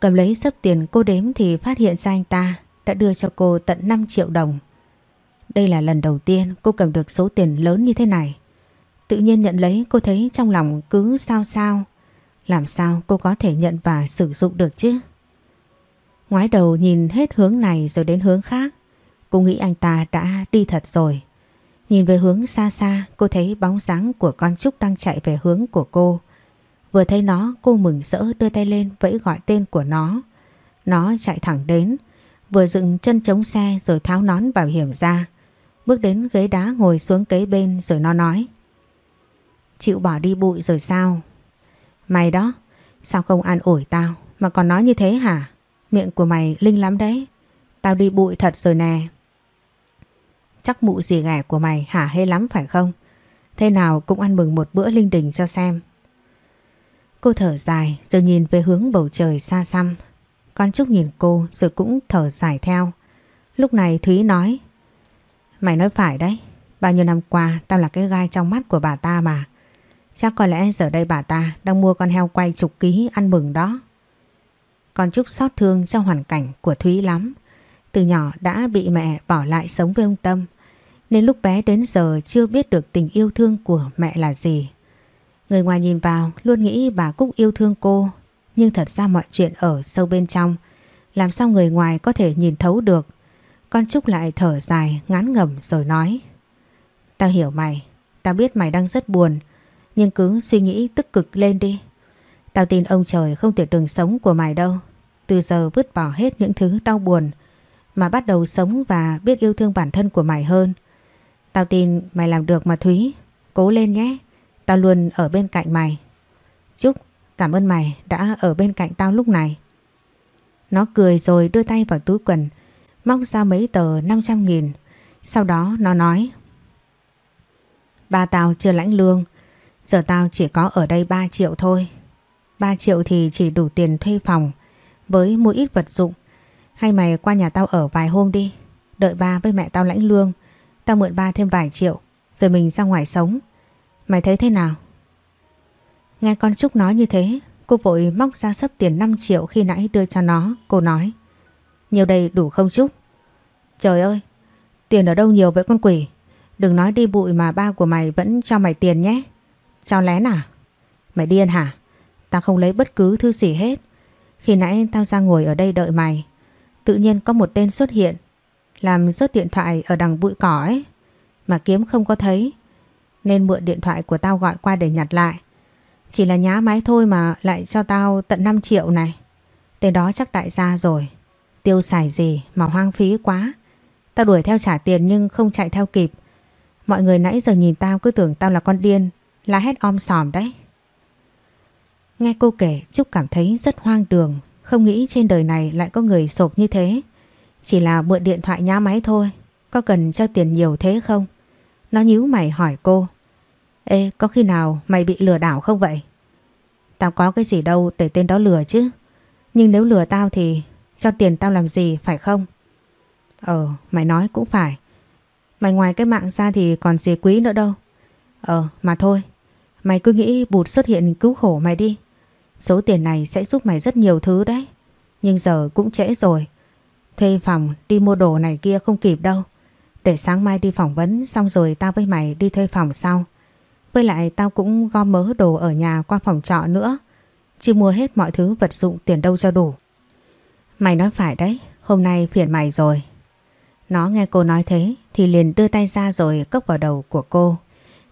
A: Cầm lấy sớp tiền cô đếm thì phát hiện ra anh ta đã đưa cho cô tận 5 triệu đồng. Đây là lần đầu tiên cô cầm được số tiền lớn như thế này. Tự nhiên nhận lấy cô thấy trong lòng cứ sao sao. Làm sao cô có thể nhận và sử dụng được chứ? Ngoái đầu nhìn hết hướng này rồi đến hướng khác. Cô nghĩ anh ta đã đi thật rồi. Nhìn về hướng xa xa cô thấy bóng dáng của con Trúc đang chạy về hướng của cô. Vừa thấy nó cô mừng rỡ đưa tay lên vẫy gọi tên của nó. Nó chạy thẳng đến, vừa dựng chân chống xe rồi tháo nón bảo hiểm ra. Bước đến ghế đá ngồi xuống kế bên rồi nó nói. Chịu bỏ đi bụi rồi sao? Mày đó, sao không an ủi tao mà còn nói như thế hả? Miệng của mày linh lắm đấy. Tao đi bụi thật rồi nè. Chắc mụ gì ghẻ của mày hả hê lắm phải không? Thế nào cũng ăn mừng một bữa linh đình cho xem. Cô thở dài rồi nhìn về hướng bầu trời xa xăm. Con Trúc nhìn cô rồi cũng thở dài theo. Lúc này Thúy nói Mày nói phải đấy. Bao nhiêu năm qua tao là cái gai trong mắt của bà ta mà. Chắc có lẽ giờ đây bà ta đang mua con heo quay chục ký ăn mừng đó. Con Trúc xót thương trong hoàn cảnh của Thúy lắm. Từ nhỏ đã bị mẹ bỏ lại sống với ông Tâm nên lúc bé đến giờ chưa biết được tình yêu thương của mẹ là gì. Người ngoài nhìn vào luôn nghĩ bà Cúc yêu thương cô, nhưng thật ra mọi chuyện ở sâu bên trong, làm sao người ngoài có thể nhìn thấu được. Con Trúc lại thở dài ngán ngẩm rồi nói. Tao hiểu mày, tao biết mày đang rất buồn, nhưng cứ suy nghĩ tích cực lên đi. Tao tin ông trời không tuyệt đường sống của mày đâu. Từ giờ vứt bỏ hết những thứ đau buồn, mà bắt đầu sống và biết yêu thương bản thân của mày hơn. Tao tin mày làm được mà Thúy Cố lên nhé Tao luôn ở bên cạnh mày Chúc cảm ơn mày đã ở bên cạnh tao lúc này Nó cười rồi đưa tay vào túi quần Móc ra mấy tờ 500 nghìn Sau đó nó nói Ba tao chưa lãnh lương Giờ tao chỉ có ở đây 3 triệu thôi 3 triệu thì chỉ đủ tiền thuê phòng Với mua ít vật dụng Hay mày qua nhà tao ở vài hôm đi Đợi ba với mẹ tao lãnh lương Tao mượn ba thêm vài triệu Rồi mình ra ngoài sống Mày thấy thế nào? Nghe con Trúc nói như thế Cô vội móc ra sấp tiền 5 triệu khi nãy đưa cho nó Cô nói Nhiều đây đủ không Trúc? Trời ơi Tiền ở đâu nhiều vậy con quỷ Đừng nói đi bụi mà ba của mày vẫn cho mày tiền nhé Cho lén à? Mày điên hả? Tao không lấy bất cứ thứ gì hết Khi nãy tao ra ngồi ở đây đợi mày Tự nhiên có một tên xuất hiện làm rớt điện thoại ở đằng bụi cỏ ấy. Mà kiếm không có thấy, nên mượn điện thoại của tao gọi qua để nhặt lại. Chỉ là nhá máy thôi mà lại cho tao tận 5 triệu này. Tên đó chắc đại gia rồi. Tiêu xài gì mà hoang phí quá. Tao đuổi theo trả tiền nhưng không chạy theo kịp. Mọi người nãy giờ nhìn tao cứ tưởng tao là con điên, là hết om sòm đấy. Nghe cô kể Trúc cảm thấy rất hoang đường Không nghĩ trên đời này lại có người sộp như thế chỉ là mượn điện thoại nhá máy thôi Có cần cho tiền nhiều thế không Nó nhíu mày hỏi cô Ê có khi nào mày bị lừa đảo không vậy Tao có cái gì đâu để tên đó lừa chứ Nhưng nếu lừa tao thì Cho tiền tao làm gì phải không Ờ mày nói cũng phải Mày ngoài cái mạng ra thì còn gì quý nữa đâu Ờ mà thôi Mày cứ nghĩ bụt xuất hiện cứu khổ mày đi Số tiền này sẽ giúp mày rất nhiều thứ đấy Nhưng giờ cũng trễ rồi Thuê phòng đi mua đồ này kia không kịp đâu. Để sáng mai đi phỏng vấn xong rồi tao với mày đi thuê phòng sau. Với lại tao cũng gom mớ đồ ở nhà qua phòng trọ nữa. Chứ mua hết mọi thứ vật dụng tiền đâu cho đủ. Mày nói phải đấy, hôm nay phiền mày rồi. Nó nghe cô nói thế thì liền đưa tay ra rồi cốc vào đầu của cô.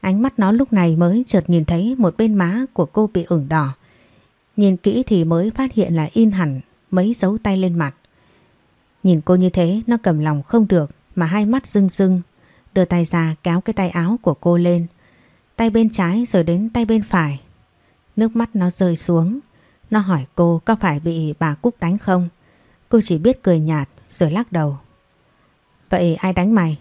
A: Ánh mắt nó lúc này mới chợt nhìn thấy một bên má của cô bị ửng đỏ. Nhìn kỹ thì mới phát hiện là in hẳn mấy dấu tay lên mặt. Nhìn cô như thế nó cầm lòng không được mà hai mắt rưng rưng. Đưa tay ra kéo cái tay áo của cô lên. Tay bên trái rồi đến tay bên phải. Nước mắt nó rơi xuống. Nó hỏi cô có phải bị bà Cúc đánh không? Cô chỉ biết cười nhạt rồi lắc đầu. Vậy ai đánh mày?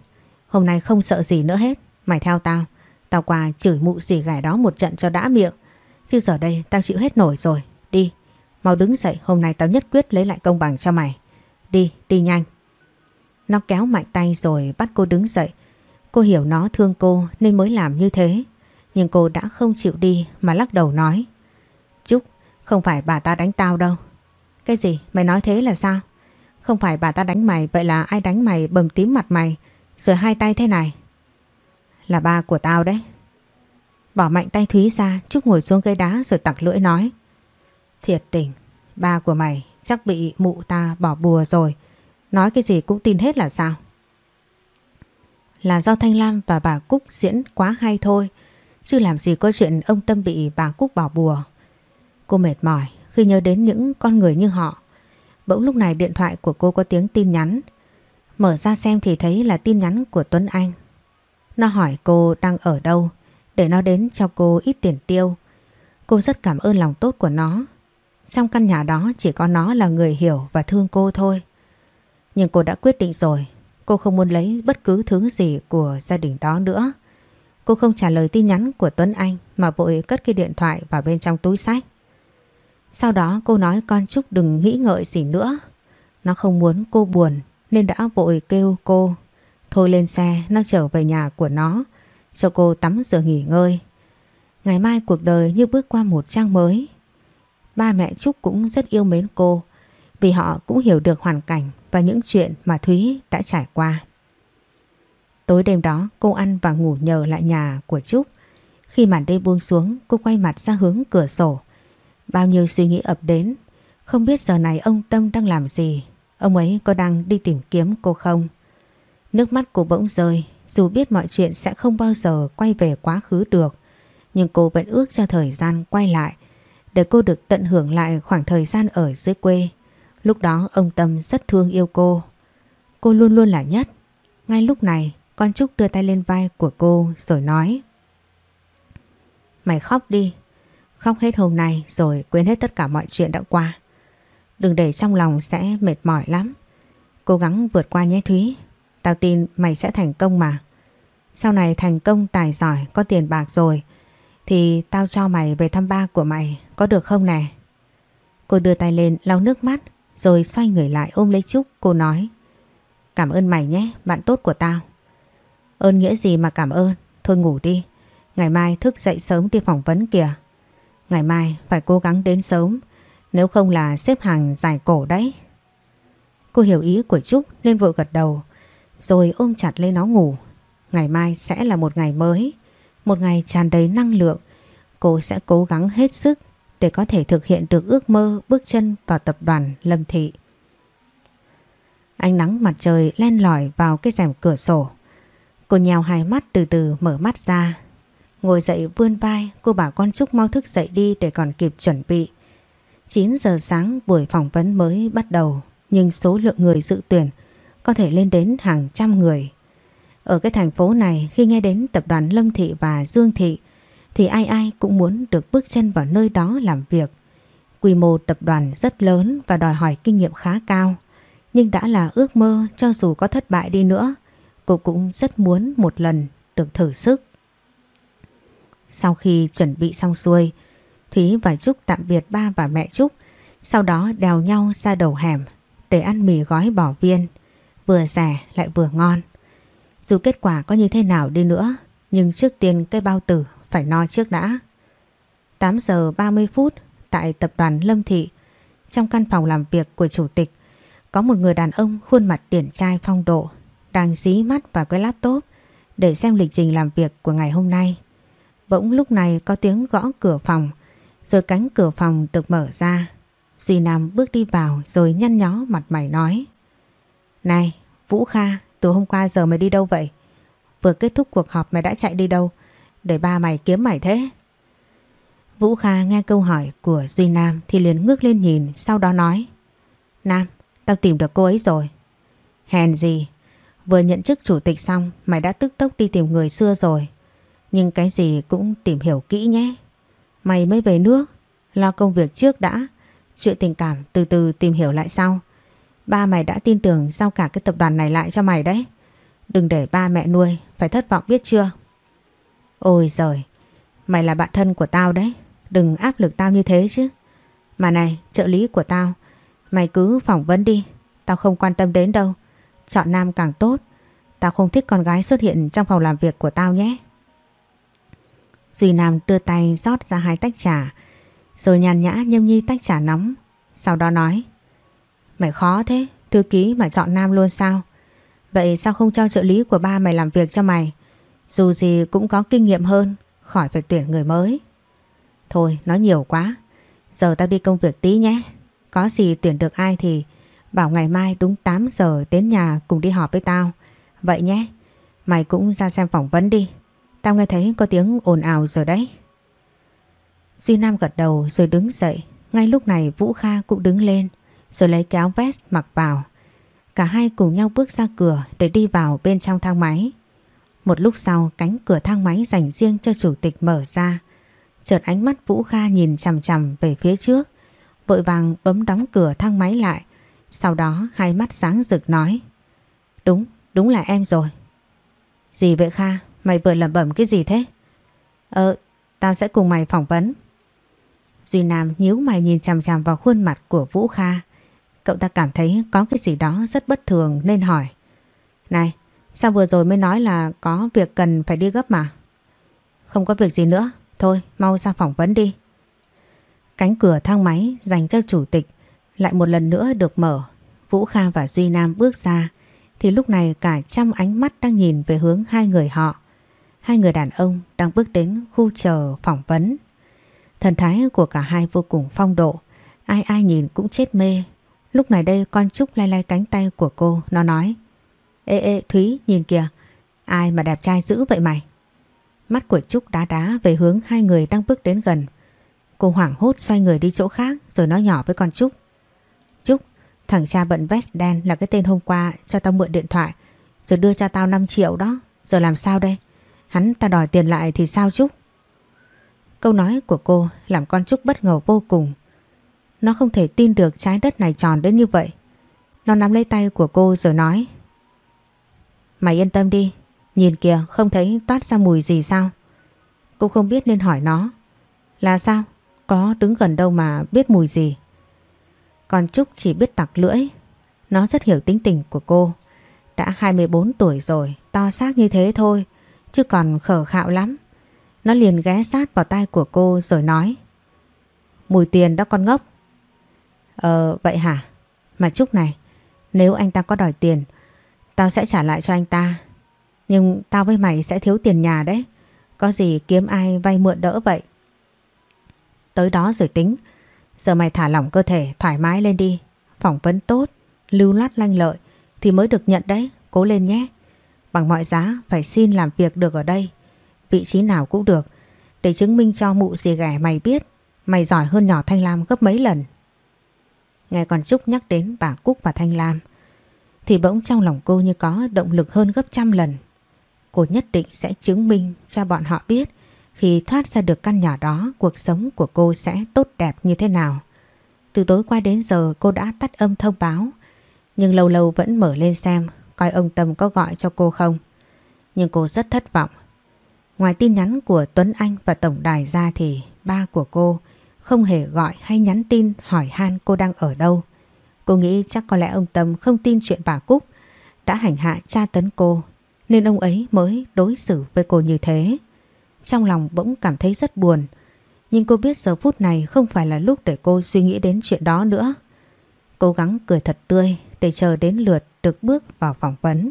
A: Hôm nay không sợ gì nữa hết. Mày theo tao. Tao qua chửi mụ gì gài đó một trận cho đã miệng. Chứ giờ đây tao chịu hết nổi rồi. Đi. Mau đứng dậy hôm nay tao nhất quyết lấy lại công bằng cho mày. Đi, đi nhanh. Nó kéo mạnh tay rồi bắt cô đứng dậy. Cô hiểu nó thương cô nên mới làm như thế. Nhưng cô đã không chịu đi mà lắc đầu nói. Trúc, không phải bà ta đánh tao đâu. Cái gì? Mày nói thế là sao? Không phải bà ta đánh mày, vậy là ai đánh mày bầm tím mặt mày, rồi hai tay thế này? Là ba của tao đấy. Bỏ mạnh tay Thúy ra, Trúc ngồi xuống cây đá rồi tặc lưỡi nói. Thiệt tình, ba của mày chắc bị mụ ta bỏ bùa rồi. Nói cái gì cũng tin hết là sao? Là do Thanh Lam và bà Cúc diễn quá hay thôi. Chứ làm gì có chuyện ông Tâm bị bà Cúc bỏ bùa. Cô mệt mỏi khi nhớ đến những con người như họ. Bỗng lúc này điện thoại của cô có tiếng tin nhắn. Mở ra xem thì thấy là tin nhắn của Tuấn Anh. Nó hỏi cô đang ở đâu để nó đến cho cô ít tiền tiêu. Cô rất cảm ơn lòng tốt của nó trong căn nhà đó chỉ có nó là người hiểu và thương cô thôi. Nhưng cô đã quyết định rồi, cô không muốn lấy bất cứ thứ gì của gia đình đó nữa. Cô không trả lời tin nhắn của Tuấn Anh mà vội cất cái điện thoại vào bên trong túi sách. Sau đó cô nói con Trúc đừng nghĩ ngợi gì nữa. Nó không muốn cô buồn nên đã vội kêu cô. Thôi lên xe, nó trở về nhà của nó, cho cô tắm rửa nghỉ ngơi. Ngày mai cuộc đời như bước qua một trang mới, ba mẹ Trúc cũng rất yêu mến cô vì họ cũng hiểu được hoàn cảnh và những chuyện mà Thúy đã trải qua. Tối đêm đó cô ăn và ngủ nhờ lại nhà của Trúc. Khi màn đêm buông xuống cô quay mặt ra hướng cửa sổ. Bao nhiêu suy nghĩ ập đến. Không biết giờ này ông Tâm đang làm gì. Ông ấy có đang đi tìm kiếm cô không? Nước mắt cô bỗng rơi. Dù biết mọi chuyện sẽ không bao giờ quay về quá khứ được. Nhưng cô vẫn ước cho thời gian quay lại để cô được tận hưởng lại khoảng thời gian ở dưới quê. Lúc đó ông Tâm rất thương yêu cô. Cô luôn luôn là nhất. Ngay lúc này, con Trúc đưa tay lên vai của cô rồi nói. Mày khóc đi. Khóc hết hôm nay rồi quên hết tất cả mọi chuyện đã qua. Đừng để trong lòng sẽ mệt mỏi lắm. Cố gắng vượt qua nhé Thúy. Tao tin mày sẽ thành công mà. Sau này thành công tài giỏi, có tiền bạc rồi. Thì tao cho mày về thăm ba của mày Có được không nè Cô đưa tay lên lau nước mắt Rồi xoay người lại ôm lấy Trúc Cô nói Cảm ơn mày nhé bạn tốt của tao Ơn nghĩa gì mà cảm ơn Thôi ngủ đi Ngày mai thức dậy sớm đi phỏng vấn kìa Ngày mai phải cố gắng đến sớm Nếu không là xếp hàng dài cổ đấy Cô hiểu ý của Trúc nên vội gật đầu Rồi ôm chặt lấy nó ngủ Ngày mai sẽ là một ngày mới một ngày tràn đầy năng lượng, cô sẽ cố gắng hết sức để có thể thực hiện được ước mơ bước chân vào tập đoàn Lâm Thị. Ánh nắng mặt trời len lỏi vào cái rèm cửa sổ. Cô nhào hai mắt từ từ mở mắt ra. Ngồi dậy vươn vai, cô bảo con Trúc mau thức dậy đi để còn kịp chuẩn bị. 9 giờ sáng buổi phỏng vấn mới bắt đầu, nhưng số lượng người dự tuyển có thể lên đến hàng trăm người. Ở cái thành phố này khi nghe đến tập đoàn Lâm Thị và Dương Thị thì ai ai cũng muốn được bước chân vào nơi đó làm việc. Quy mô tập đoàn rất lớn và đòi hỏi kinh nghiệm khá cao. Nhưng đã là ước mơ cho dù có thất bại đi nữa, cô cũng rất muốn một lần được thử sức. Sau khi chuẩn bị xong xuôi, Thúy và Trúc tạm biệt ba và mẹ Trúc, sau đó đèo nhau ra đầu hẻm để ăn mì gói bỏ viên, vừa rẻ lại vừa ngon. Dù kết quả có như thế nào đi nữa, nhưng trước tiên cây bao tử phải no trước đã. 8 giờ 30 phút tại tập đoàn Lâm Thị, trong căn phòng làm việc của chủ tịch, có một người đàn ông khuôn mặt điển trai phong độ, đang dí mắt vào cái laptop để xem lịch trình làm việc của ngày hôm nay. Bỗng lúc này có tiếng gõ cửa phòng, rồi cánh cửa phòng được mở ra. Duy Nam bước đi vào rồi nhăn nhó mặt mày nói. Này, Vũ Kha, từ hôm qua giờ mày đi đâu vậy? Vừa kết thúc cuộc họp mày đã chạy đi đâu? Để ba mày kiếm mày thế. Vũ Kha nghe câu hỏi của Duy Nam thì liền ngước lên nhìn sau đó nói Nam, tao tìm được cô ấy rồi. Hèn gì, vừa nhận chức chủ tịch xong mày đã tức tốc đi tìm người xưa rồi. Nhưng cái gì cũng tìm hiểu kỹ nhé. Mày mới về nước, lo công việc trước đã, chuyện tình cảm từ từ tìm hiểu lại sau. Ba mày đã tin tưởng giao cả cái tập đoàn này lại cho mày đấy. Đừng để ba mẹ nuôi, phải thất vọng biết chưa? Ôi giời, mày là bạn thân của tao đấy. Đừng áp lực tao như thế chứ. Mà này, trợ lý của tao, mày cứ phỏng vấn đi. Tao không quan tâm đến đâu. Chọn nam càng tốt. Tao không thích con gái xuất hiện trong phòng làm việc của tao nhé. Duy Nam đưa tay rót ra hai tách trà, rồi nhàn nhã nhâm nhi tách trà nóng. Sau đó nói. Mày khó thế, thư ký mà chọn nam luôn sao? Vậy sao không cho trợ lý của ba mày làm việc cho mày? Dù gì cũng có kinh nghiệm hơn, khỏi phải tuyển người mới. Thôi, nói nhiều quá. Giờ tao đi công việc tí nhé. Có gì tuyển được ai thì bảo ngày mai đúng 8 giờ đến nhà cùng đi họp với tao. Vậy nhé, mày cũng ra xem phỏng vấn đi. Tao nghe thấy có tiếng ồn ào rồi đấy. Duy Nam gật đầu rồi đứng dậy. Ngay lúc này Vũ Kha cũng đứng lên rồi lấy cái áo vest mặc vào. Cả hai cùng nhau bước ra cửa để đi vào bên trong thang máy. Một lúc sau cánh cửa thang máy dành riêng cho chủ tịch mở ra. Chợt ánh mắt Vũ Kha nhìn chằm chằm về phía trước. Vội vàng bấm đóng cửa thang máy lại. Sau đó hai mắt sáng rực nói. Đúng, đúng là em rồi. Gì vậy Kha? Mày vừa lẩm bẩm cái gì thế? Ờ, tao sẽ cùng mày phỏng vấn. Duy Nam nhíu mày nhìn chằm chằm vào khuôn mặt của Vũ Kha. Cậu ta cảm thấy có cái gì đó rất bất thường nên hỏi. Này, sao vừa rồi mới nói là có việc cần phải đi gấp mà? Không có việc gì nữa, thôi mau sang phỏng vấn đi. Cánh cửa thang máy dành cho chủ tịch lại một lần nữa được mở. Vũ Kha và Duy Nam bước ra thì lúc này cả trăm ánh mắt đang nhìn về hướng hai người họ. Hai người đàn ông đang bước đến khu chờ phỏng vấn. Thần thái của cả hai vô cùng phong độ, ai ai nhìn cũng chết mê Lúc này đây con Trúc lay lay cánh tay của cô, nó nói. Ê ê Thúy, nhìn kìa, ai mà đẹp trai dữ vậy mày? Mắt của Trúc đá đá về hướng hai người đang bước đến gần. Cô hoảng hốt xoay người đi chỗ khác rồi nói nhỏ với con Trúc. Trúc, thằng cha bận vest đen là cái tên hôm qua cho tao mượn điện thoại rồi đưa cho tao 5 triệu đó. Giờ làm sao đây? Hắn ta đòi tiền lại thì sao Trúc? Câu nói của cô làm con Trúc bất ngờ vô cùng. Nó không thể tin được trái đất này tròn đến như vậy. Nó nắm lấy tay của cô rồi nói. Mày yên tâm đi, nhìn kìa không thấy toát ra mùi gì sao? Cô không biết nên hỏi nó. Là sao? Có đứng gần đâu mà biết mùi gì? Còn Trúc chỉ biết tặc lưỡi. Nó rất hiểu tính tình của cô. Đã 24 tuổi rồi, to xác như thế thôi, chứ còn khờ khạo lắm. Nó liền ghé sát vào tay của cô rồi nói. Mùi tiền đó con ngốc. Ờ vậy hả? Mà Trúc này, nếu anh ta có đòi tiền, tao sẽ trả lại cho anh ta. Nhưng tao với mày sẽ thiếu tiền nhà đấy. Có gì kiếm ai vay mượn đỡ vậy? Tới đó rồi tính. Giờ mày thả lỏng cơ thể, thoải mái lên đi. Phỏng vấn tốt, lưu lát lanh lợi thì mới được nhận đấy. Cố lên nhé. Bằng mọi giá phải xin làm việc được ở đây. Vị trí nào cũng được. Để chứng minh cho mụ dì ghẻ mày biết. Mày giỏi hơn nhỏ Thanh Lam gấp mấy lần. Nghe còn Trúc nhắc đến bà Cúc và Thanh Lam Thì bỗng trong lòng cô như có động lực hơn gấp trăm lần Cô nhất định sẽ chứng minh cho bọn họ biết Khi thoát ra được căn nhà đó Cuộc sống của cô sẽ tốt đẹp như thế nào Từ tối qua đến giờ cô đã tắt âm thông báo Nhưng lâu lâu vẫn mở lên xem Coi ông Tâm có gọi cho cô không Nhưng cô rất thất vọng Ngoài tin nhắn của Tuấn Anh và Tổng Đài ra thì ba của cô không hề gọi hay nhắn tin hỏi han cô đang ở đâu. Cô nghĩ chắc có lẽ ông Tâm không tin chuyện bà Cúc đã hành hạ tra tấn cô nên ông ấy mới đối xử với cô như thế. Trong lòng bỗng cảm thấy rất buồn nhưng cô biết giờ phút này không phải là lúc để cô suy nghĩ đến chuyện đó nữa. Cố gắng cười thật tươi để chờ đến lượt được bước vào phỏng vấn.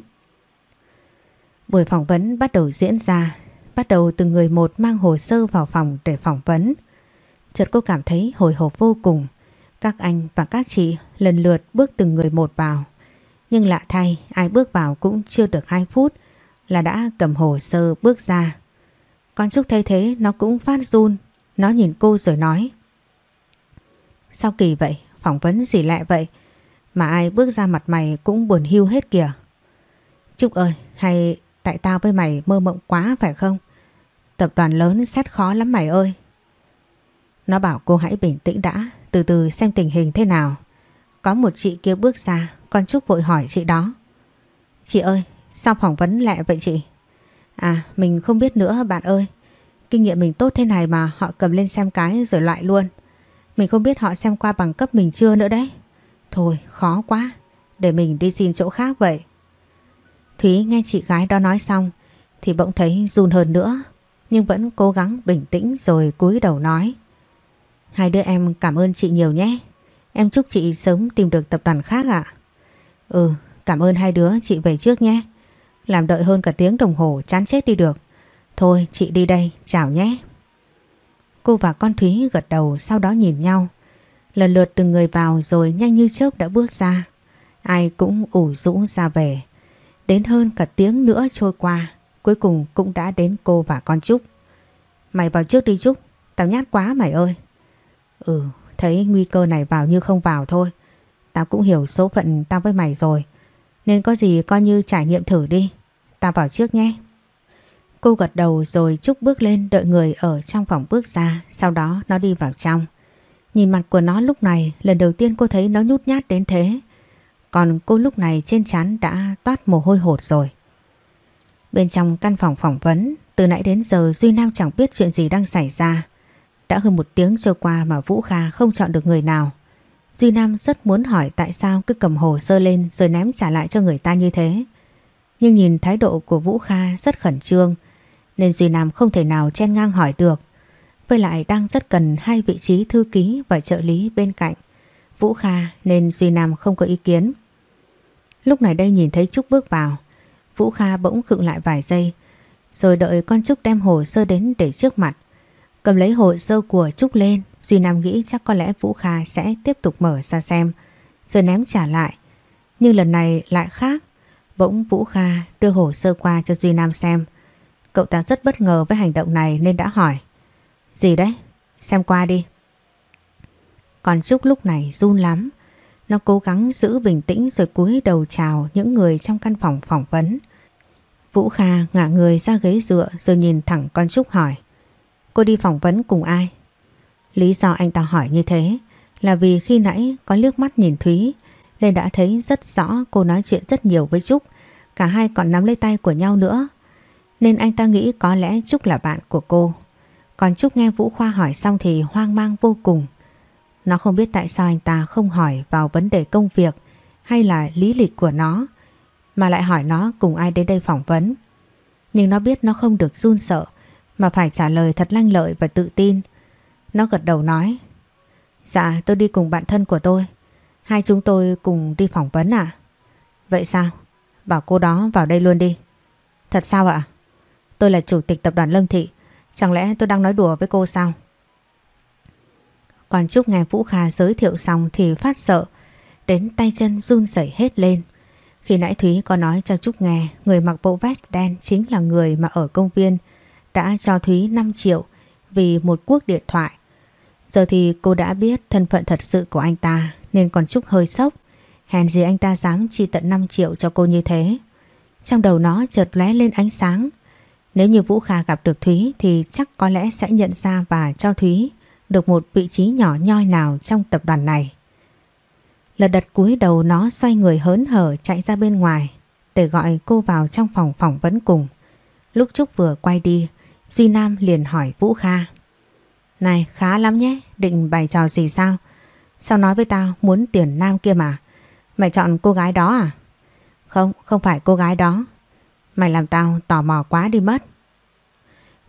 A: Buổi phỏng vấn bắt đầu diễn ra, bắt đầu từ người một mang hồ sơ vào phòng để phỏng vấn. Chợt cô cảm thấy hồi hộp vô cùng. Các anh và các chị lần lượt bước từng người một vào. Nhưng lạ thay, ai bước vào cũng chưa được 2 phút là đã cầm hồ sơ bước ra. Con Trúc thấy thế nó cũng phát run, nó nhìn cô rồi nói. Sao kỳ vậy, phỏng vấn gì lạ vậy, mà ai bước ra mặt mày cũng buồn hưu hết kìa. Trúc ơi, hay tại tao với mày mơ mộng quá phải không? Tập đoàn lớn xét khó lắm mày ơi. Nó bảo cô hãy bình tĩnh đã, từ từ xem tình hình thế nào. Có một chị kia bước ra, con Trúc vội hỏi chị đó. Chị ơi, sao phỏng vấn lẹ vậy chị? À, mình không biết nữa bạn ơi. Kinh nghiệm mình tốt thế này mà họ cầm lên xem cái rồi loại luôn. Mình không biết họ xem qua bằng cấp mình chưa nữa đấy. Thôi, khó quá. Để mình đi xin chỗ khác vậy. Thúy nghe chị gái đó nói xong thì bỗng thấy run hơn nữa nhưng vẫn cố gắng bình tĩnh rồi cúi đầu nói. Hai đứa em cảm ơn chị nhiều nhé. Em chúc chị sớm tìm được tập đoàn khác ạ. Ừ, cảm ơn hai đứa chị về trước nhé. Làm đợi hơn cả tiếng đồng hồ chán chết đi được. Thôi chị đi đây, chào nhé. Cô và con Thúy gật đầu sau đó nhìn nhau. Lần lượt từng người vào rồi nhanh như chớp đã bước ra. Ai cũng ủ rũ ra về. Đến hơn cả tiếng nữa trôi qua, cuối cùng cũng đã đến cô và con Trúc. Mày vào trước đi Trúc, tao nhát quá mày ơi. Ừ, thấy nguy cơ này vào như không vào thôi. Tao cũng hiểu số phận tao với mày rồi. Nên có gì coi như trải nghiệm thử đi. Tao vào trước nhé. Cô gật đầu rồi Trúc bước lên đợi người ở trong phòng bước ra. Sau đó nó đi vào trong. Nhìn mặt của nó lúc này lần đầu tiên cô thấy nó nhút nhát đến thế. Còn cô lúc này trên chán đã toát mồ hôi hột rồi. Bên trong căn phòng phỏng vấn, từ nãy đến giờ Duy Nam chẳng biết chuyện gì đang xảy ra. Đã hơn một tiếng trôi qua mà Vũ Kha không chọn được người nào. Duy Nam rất muốn hỏi tại sao cứ cầm hồ sơ lên rồi ném trả lại cho người ta như thế. Nhưng nhìn thái độ của Vũ Kha rất khẩn trương nên Duy Nam không thể nào chen ngang hỏi được. Với lại đang rất cần hai vị trí thư ký và trợ lý bên cạnh Vũ Kha nên Duy Nam không có ý kiến. Lúc này đây nhìn thấy Trúc bước vào Vũ Kha bỗng khựng lại vài giây rồi đợi con Trúc đem hồ sơ đến để trước mặt Cầm lấy hồ sơ của Trúc lên Duy Nam nghĩ chắc có lẽ Vũ Kha sẽ tiếp tục mở ra xem Rồi ném trả lại Nhưng lần này lại khác Bỗng Vũ Kha đưa hồ sơ qua cho Duy Nam xem Cậu ta rất bất ngờ với hành động này nên đã hỏi Gì đấy? Xem qua đi Còn Trúc lúc này run lắm Nó cố gắng giữ bình tĩnh rồi cúi đầu chào những người trong căn phòng phỏng vấn Vũ Kha ngả người ra ghế dựa rồi nhìn thẳng con Trúc hỏi cô đi phỏng vấn cùng ai? Lý do anh ta hỏi như thế là vì khi nãy có liếc mắt nhìn Thúy nên đã thấy rất rõ cô nói chuyện rất nhiều với Trúc. Cả hai còn nắm lấy tay của nhau nữa. Nên anh ta nghĩ có lẽ Trúc là bạn của cô. Còn Trúc nghe Vũ Khoa hỏi xong thì hoang mang vô cùng. Nó không biết tại sao anh ta không hỏi vào vấn đề công việc hay là lý lịch của nó mà lại hỏi nó cùng ai đến đây phỏng vấn. Nhưng nó biết nó không được run sợ mà phải trả lời thật lanh lợi và tự tin. Nó gật đầu nói Dạ tôi đi cùng bạn thân của tôi Hai chúng tôi cùng đi phỏng vấn à Vậy sao Bảo cô đó vào đây luôn đi Thật sao ạ Tôi là chủ tịch tập đoàn Lâm Thị Chẳng lẽ tôi đang nói đùa với cô sao Còn Trúc nghe Vũ Kha giới thiệu xong thì phát sợ Đến tay chân run rẩy hết lên Khi nãy Thúy có nói cho Trúc nghe Người mặc bộ vest đen chính là người mà ở công viên đã cho Thúy 5 triệu vì một cuốc điện thoại. Giờ thì cô đã biết thân phận thật sự của anh ta nên còn chút hơi sốc. Hèn gì anh ta dám chi tận 5 triệu cho cô như thế. Trong đầu nó chợt lóe lên ánh sáng. Nếu như Vũ Kha gặp được Thúy thì chắc có lẽ sẽ nhận ra và cho Thúy được một vị trí nhỏ nhoi nào trong tập đoàn này. Lật đật cúi đầu nó xoay người hớn hở chạy ra bên ngoài để gọi cô vào trong phòng phỏng vấn cùng. Lúc Trúc vừa quay đi, Duy Nam liền hỏi Vũ Kha. Này khá lắm nhé, định bày trò gì sao? Sao nói với tao muốn tiền nam kia mà? Mày chọn cô gái đó à? Không, không phải cô gái đó. Mày làm tao tò mò quá đi mất.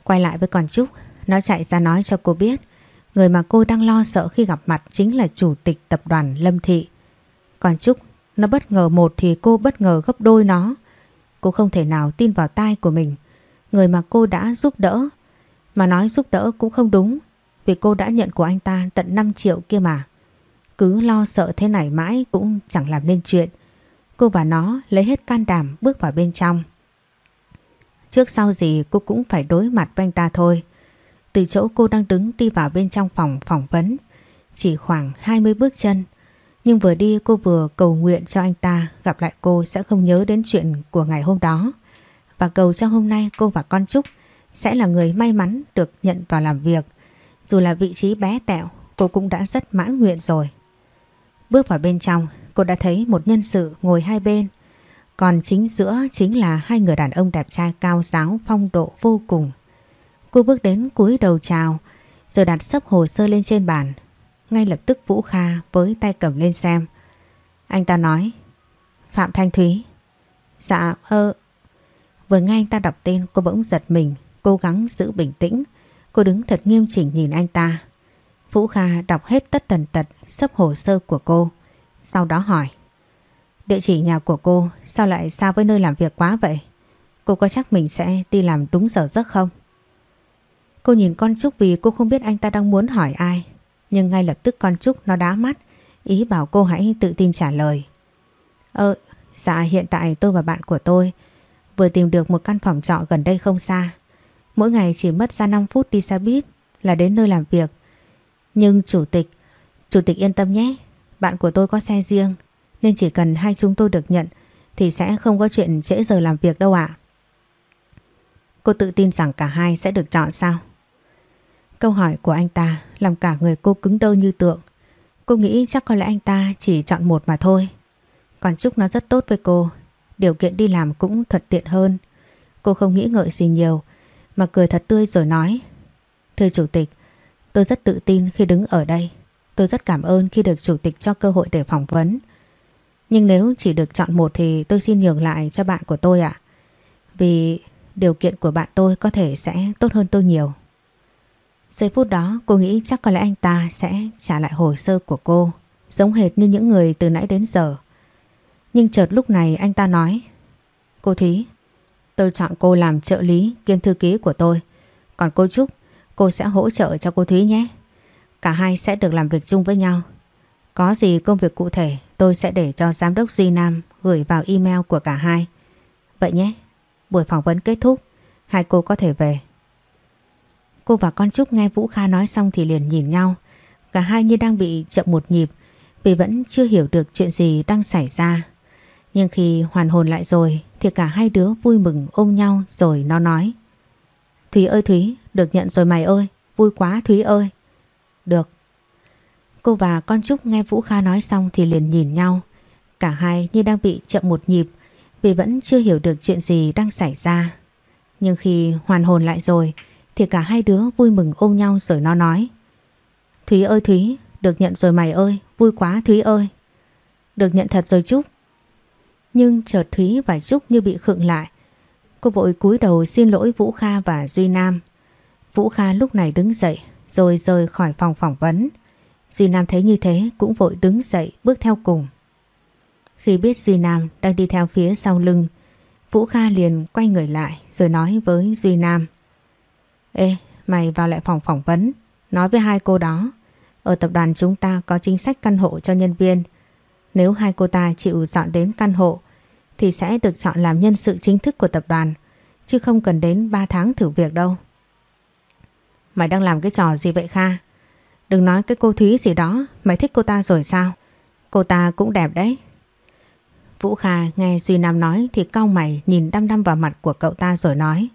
A: Quay lại với con Trúc, nó chạy ra nói cho cô biết. Người mà cô đang lo sợ khi gặp mặt chính là chủ tịch tập đoàn Lâm Thị. Còn Trúc, nó bất ngờ một thì cô bất ngờ gấp đôi nó. Cô không thể nào tin vào tai của mình người mà cô đã giúp đỡ. Mà nói giúp đỡ cũng không đúng, vì cô đã nhận của anh ta tận 5 triệu kia mà. Cứ lo sợ thế này mãi cũng chẳng làm nên chuyện. Cô và nó lấy hết can đảm bước vào bên trong. Trước sau gì cô cũng phải đối mặt với anh ta thôi. Từ chỗ cô đang đứng đi vào bên trong phòng phỏng vấn, chỉ khoảng 20 bước chân. Nhưng vừa đi cô vừa cầu nguyện cho anh ta gặp lại cô sẽ không nhớ đến chuyện của ngày hôm đó và cầu cho hôm nay cô và con Trúc sẽ là người may mắn được nhận vào làm việc. Dù là vị trí bé tẹo, cô cũng đã rất mãn nguyện rồi. Bước vào bên trong, cô đã thấy một nhân sự ngồi hai bên. Còn chính giữa chính là hai người đàn ông đẹp trai cao giáo phong độ vô cùng. Cô bước đến cúi đầu chào, rồi đặt sấp hồ sơ lên trên bàn. Ngay lập tức Vũ Kha với tay cầm lên xem. Anh ta nói, Phạm Thanh Thúy. Dạ, ơ, Vừa nghe anh ta đọc tên cô bỗng giật mình, cố gắng giữ bình tĩnh. Cô đứng thật nghiêm chỉnh nhìn anh ta. Vũ Kha đọc hết tất tần tật sấp hồ sơ của cô. Sau đó hỏi. Địa chỉ nhà của cô sao lại xa với nơi làm việc quá vậy? Cô có chắc mình sẽ đi làm đúng giờ giấc không? Cô nhìn con Trúc vì cô không biết anh ta đang muốn hỏi ai. Nhưng ngay lập tức con Trúc nó đá mắt, ý bảo cô hãy tự tin trả lời. Ờ, dạ hiện tại tôi và bạn của tôi vừa tìm được một căn phòng trọ gần đây không xa. Mỗi ngày chỉ mất ra 5 phút đi xe buýt là đến nơi làm việc. Nhưng chủ tịch, chủ tịch yên tâm nhé, bạn của tôi có xe riêng nên chỉ cần hai chúng tôi được nhận thì sẽ không có chuyện trễ giờ làm việc đâu ạ. Cô tự tin rằng cả hai sẽ được chọn sao? Câu hỏi của anh ta làm cả người cô cứng đơ như tượng. Cô nghĩ chắc có lẽ anh ta chỉ chọn một mà thôi. Còn Trúc nó rất tốt với cô điều kiện đi làm cũng thuận tiện hơn. Cô không nghĩ ngợi gì nhiều, mà cười thật tươi rồi nói. Thưa Chủ tịch, tôi rất tự tin khi đứng ở đây. Tôi rất cảm ơn khi được Chủ tịch cho cơ hội để phỏng vấn. Nhưng nếu chỉ được chọn một thì tôi xin nhường lại cho bạn của tôi ạ. Vì điều kiện của bạn tôi có thể sẽ tốt hơn tôi nhiều. Giây phút đó cô nghĩ chắc có lẽ anh ta sẽ trả lại hồ sơ của cô giống hệt như những người từ nãy đến giờ. Nhưng chợt lúc này anh ta nói Cô Thúy Tôi chọn cô làm trợ lý kiêm thư ký của tôi Còn cô Trúc Cô sẽ hỗ trợ cho cô Thúy nhé Cả hai sẽ được làm việc chung với nhau Có gì công việc cụ thể Tôi sẽ để cho giám đốc Duy Nam Gửi vào email của cả hai Vậy nhé Buổi phỏng vấn kết thúc Hai cô có thể về Cô và con Trúc nghe Vũ Kha nói xong thì liền nhìn nhau Cả hai như đang bị chậm một nhịp Vì vẫn chưa hiểu được chuyện gì đang xảy ra nhưng khi hoàn hồn lại rồi thì cả hai đứa vui mừng ôm nhau rồi nó nói. Thúy ơi Thúy, được nhận rồi mày ơi, vui quá Thúy ơi. Được. Cô và con Trúc nghe Vũ Kha nói xong thì liền nhìn nhau. Cả hai như đang bị chậm một nhịp vì vẫn chưa hiểu được chuyện gì đang xảy ra. Nhưng khi hoàn hồn lại rồi thì cả hai đứa vui mừng ôm nhau rồi nó nói. Thúy ơi Thúy, được nhận rồi mày ơi, vui quá Thúy ơi. Được nhận thật rồi Trúc, nhưng chợt Thúy và Trúc như bị khựng lại. Cô vội cúi đầu xin lỗi Vũ Kha và Duy Nam. Vũ Kha lúc này đứng dậy rồi rời khỏi phòng phỏng vấn. Duy Nam thấy như thế cũng vội đứng dậy bước theo cùng. Khi biết Duy Nam đang đi theo phía sau lưng, Vũ Kha liền quay người lại rồi nói với Duy Nam. Ê, mày vào lại phòng phỏng vấn, nói với hai cô đó. Ở tập đoàn chúng ta có chính sách căn hộ cho nhân viên. Nếu hai cô ta chịu dọn đến căn hộ thì sẽ được chọn làm nhân sự chính thức của tập đoàn, chứ không cần đến 3 tháng thử việc đâu. Mày đang làm cái trò gì vậy Kha? Đừng nói cái cô Thúy gì đó, mày thích cô ta rồi sao? Cô ta cũng đẹp đấy. Vũ Kha nghe Duy Nam nói thì cau mày nhìn đăm đăm vào mặt của cậu ta rồi nói.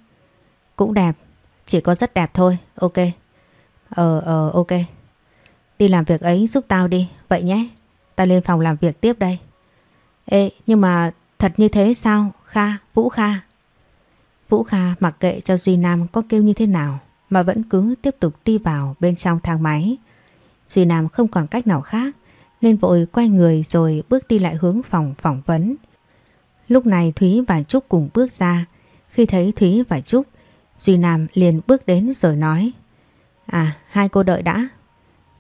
A: Cũng đẹp, chỉ có rất đẹp thôi, ok. Ờ, ờ, ok. Đi làm việc ấy giúp tao đi, vậy nhé. ta lên phòng làm việc tiếp đây. Ê, nhưng mà Thật như thế sao Kha, Vũ Kha Vũ Kha mặc kệ cho Duy Nam có kêu như thế nào mà vẫn cứ tiếp tục đi vào bên trong thang máy. Duy Nam không còn cách nào khác nên vội quay người rồi bước đi lại hướng phòng phỏng vấn. Lúc này Thúy và Trúc cùng bước ra. Khi thấy Thúy và Trúc, Duy Nam liền bước đến rồi nói À, hai cô đợi đã.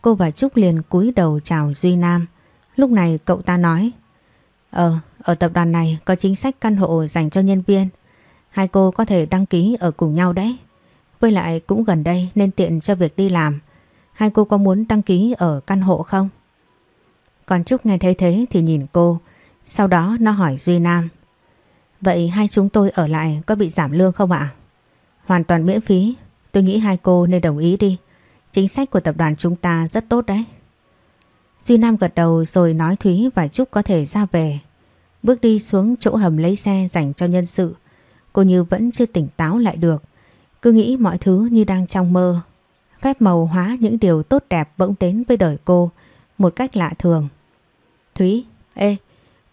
A: Cô và Trúc liền cúi đầu chào Duy Nam. Lúc này cậu ta nói Ờ, ở tập đoàn này có chính sách căn hộ dành cho nhân viên. Hai cô có thể đăng ký ở cùng nhau đấy. Với lại cũng gần đây nên tiện cho việc đi làm. Hai cô có muốn đăng ký ở căn hộ không? Còn Trúc nghe thấy thế thì nhìn cô. Sau đó nó hỏi Duy Nam. Vậy hai chúng tôi ở lại có bị giảm lương không ạ? Hoàn toàn miễn phí. Tôi nghĩ hai cô nên đồng ý đi. Chính sách của tập đoàn chúng ta rất tốt đấy. Duy Nam gật đầu rồi nói Thúy và Trúc có thể ra về. Bước đi xuống chỗ hầm lấy xe dành cho nhân sự. Cô Như vẫn chưa tỉnh táo lại được. Cứ nghĩ mọi thứ như đang trong mơ. Phép màu hóa những điều tốt đẹp bỗng đến với đời cô một cách lạ thường. Thúy, ê,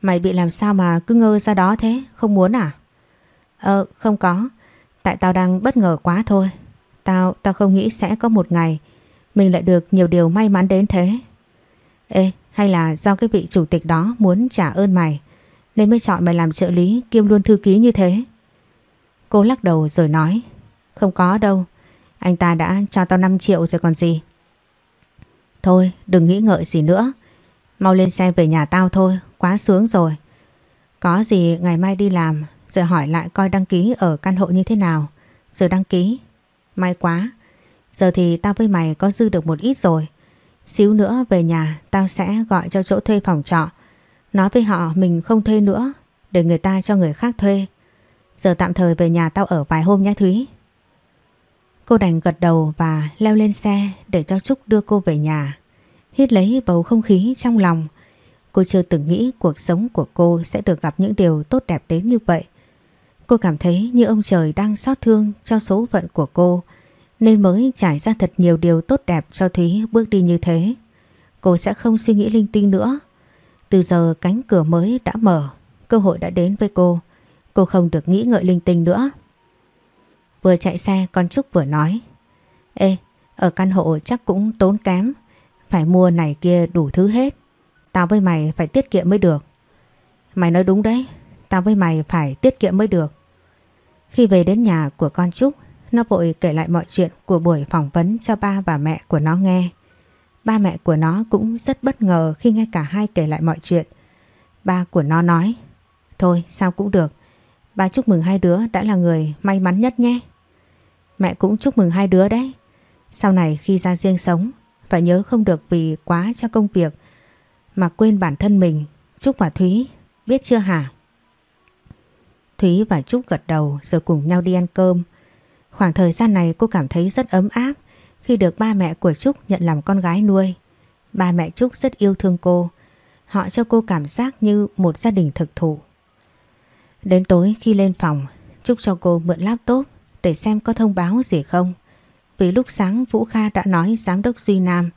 A: mày bị làm sao mà cứ ngơ ra đó thế, không muốn à? Ờ, không có. Tại tao đang bất ngờ quá thôi. Tao, tao không nghĩ sẽ có một ngày mình lại được nhiều điều may mắn đến thế. Ê, hay là do cái vị chủ tịch đó muốn trả ơn mày, nên mới chọn mày làm trợ lý kiêm luôn thư ký như thế. Cô lắc đầu rồi nói, không có đâu, anh ta đã cho tao 5 triệu rồi còn gì. Thôi, đừng nghĩ ngợi gì nữa, mau lên xe về nhà tao thôi, quá sướng rồi. Có gì ngày mai đi làm, rồi hỏi lại coi đăng ký ở căn hộ như thế nào, rồi đăng ký. May quá, giờ thì tao với mày có dư được một ít rồi. Xíu nữa về nhà tao sẽ gọi cho chỗ thuê phòng trọ. Nói với họ mình không thuê nữa để người ta cho người khác thuê. Giờ tạm thời về nhà tao ở vài hôm nhé Thúy. Cô đành gật đầu và leo lên xe để cho Trúc đưa cô về nhà. Hít lấy bầu không khí trong lòng. Cô chưa từng nghĩ cuộc sống của cô sẽ được gặp những điều tốt đẹp đến như vậy. Cô cảm thấy như ông trời đang xót thương cho số phận của cô. Cô nên mới trải ra thật nhiều điều tốt đẹp cho Thúy bước đi như thế. Cô sẽ không suy nghĩ linh tinh nữa. Từ giờ cánh cửa mới đã mở, cơ hội đã đến với cô. Cô không được nghĩ ngợi linh tinh nữa. Vừa chạy xe con Trúc vừa nói. Ê, ở căn hộ chắc cũng tốn kém, phải mua này kia đủ thứ hết. Tao với mày phải tiết kiệm mới được. Mày nói đúng đấy, tao với mày phải tiết kiệm mới được. Khi về đến nhà của con Trúc nó vội kể lại mọi chuyện của buổi phỏng vấn cho ba và mẹ của nó nghe. Ba mẹ của nó cũng rất bất ngờ khi nghe cả hai kể lại mọi chuyện. Ba của nó nói, thôi sao cũng được, ba chúc mừng hai đứa đã là người may mắn nhất nhé. Mẹ cũng chúc mừng hai đứa đấy. Sau này khi ra riêng sống, phải nhớ không được vì quá cho công việc mà quên bản thân mình. Trúc và Thúy, biết chưa hả? Thúy và Trúc gật đầu rồi cùng nhau đi ăn cơm. Khoảng thời gian này cô cảm thấy rất ấm áp khi được ba mẹ của Trúc nhận làm con gái nuôi. Ba mẹ Trúc rất yêu thương cô. Họ cho cô cảm giác như một gia đình thực thụ. Đến tối khi lên phòng, Trúc cho cô mượn laptop để xem có thông báo gì không. Vì lúc sáng Vũ Kha đã nói giám đốc Duy Nam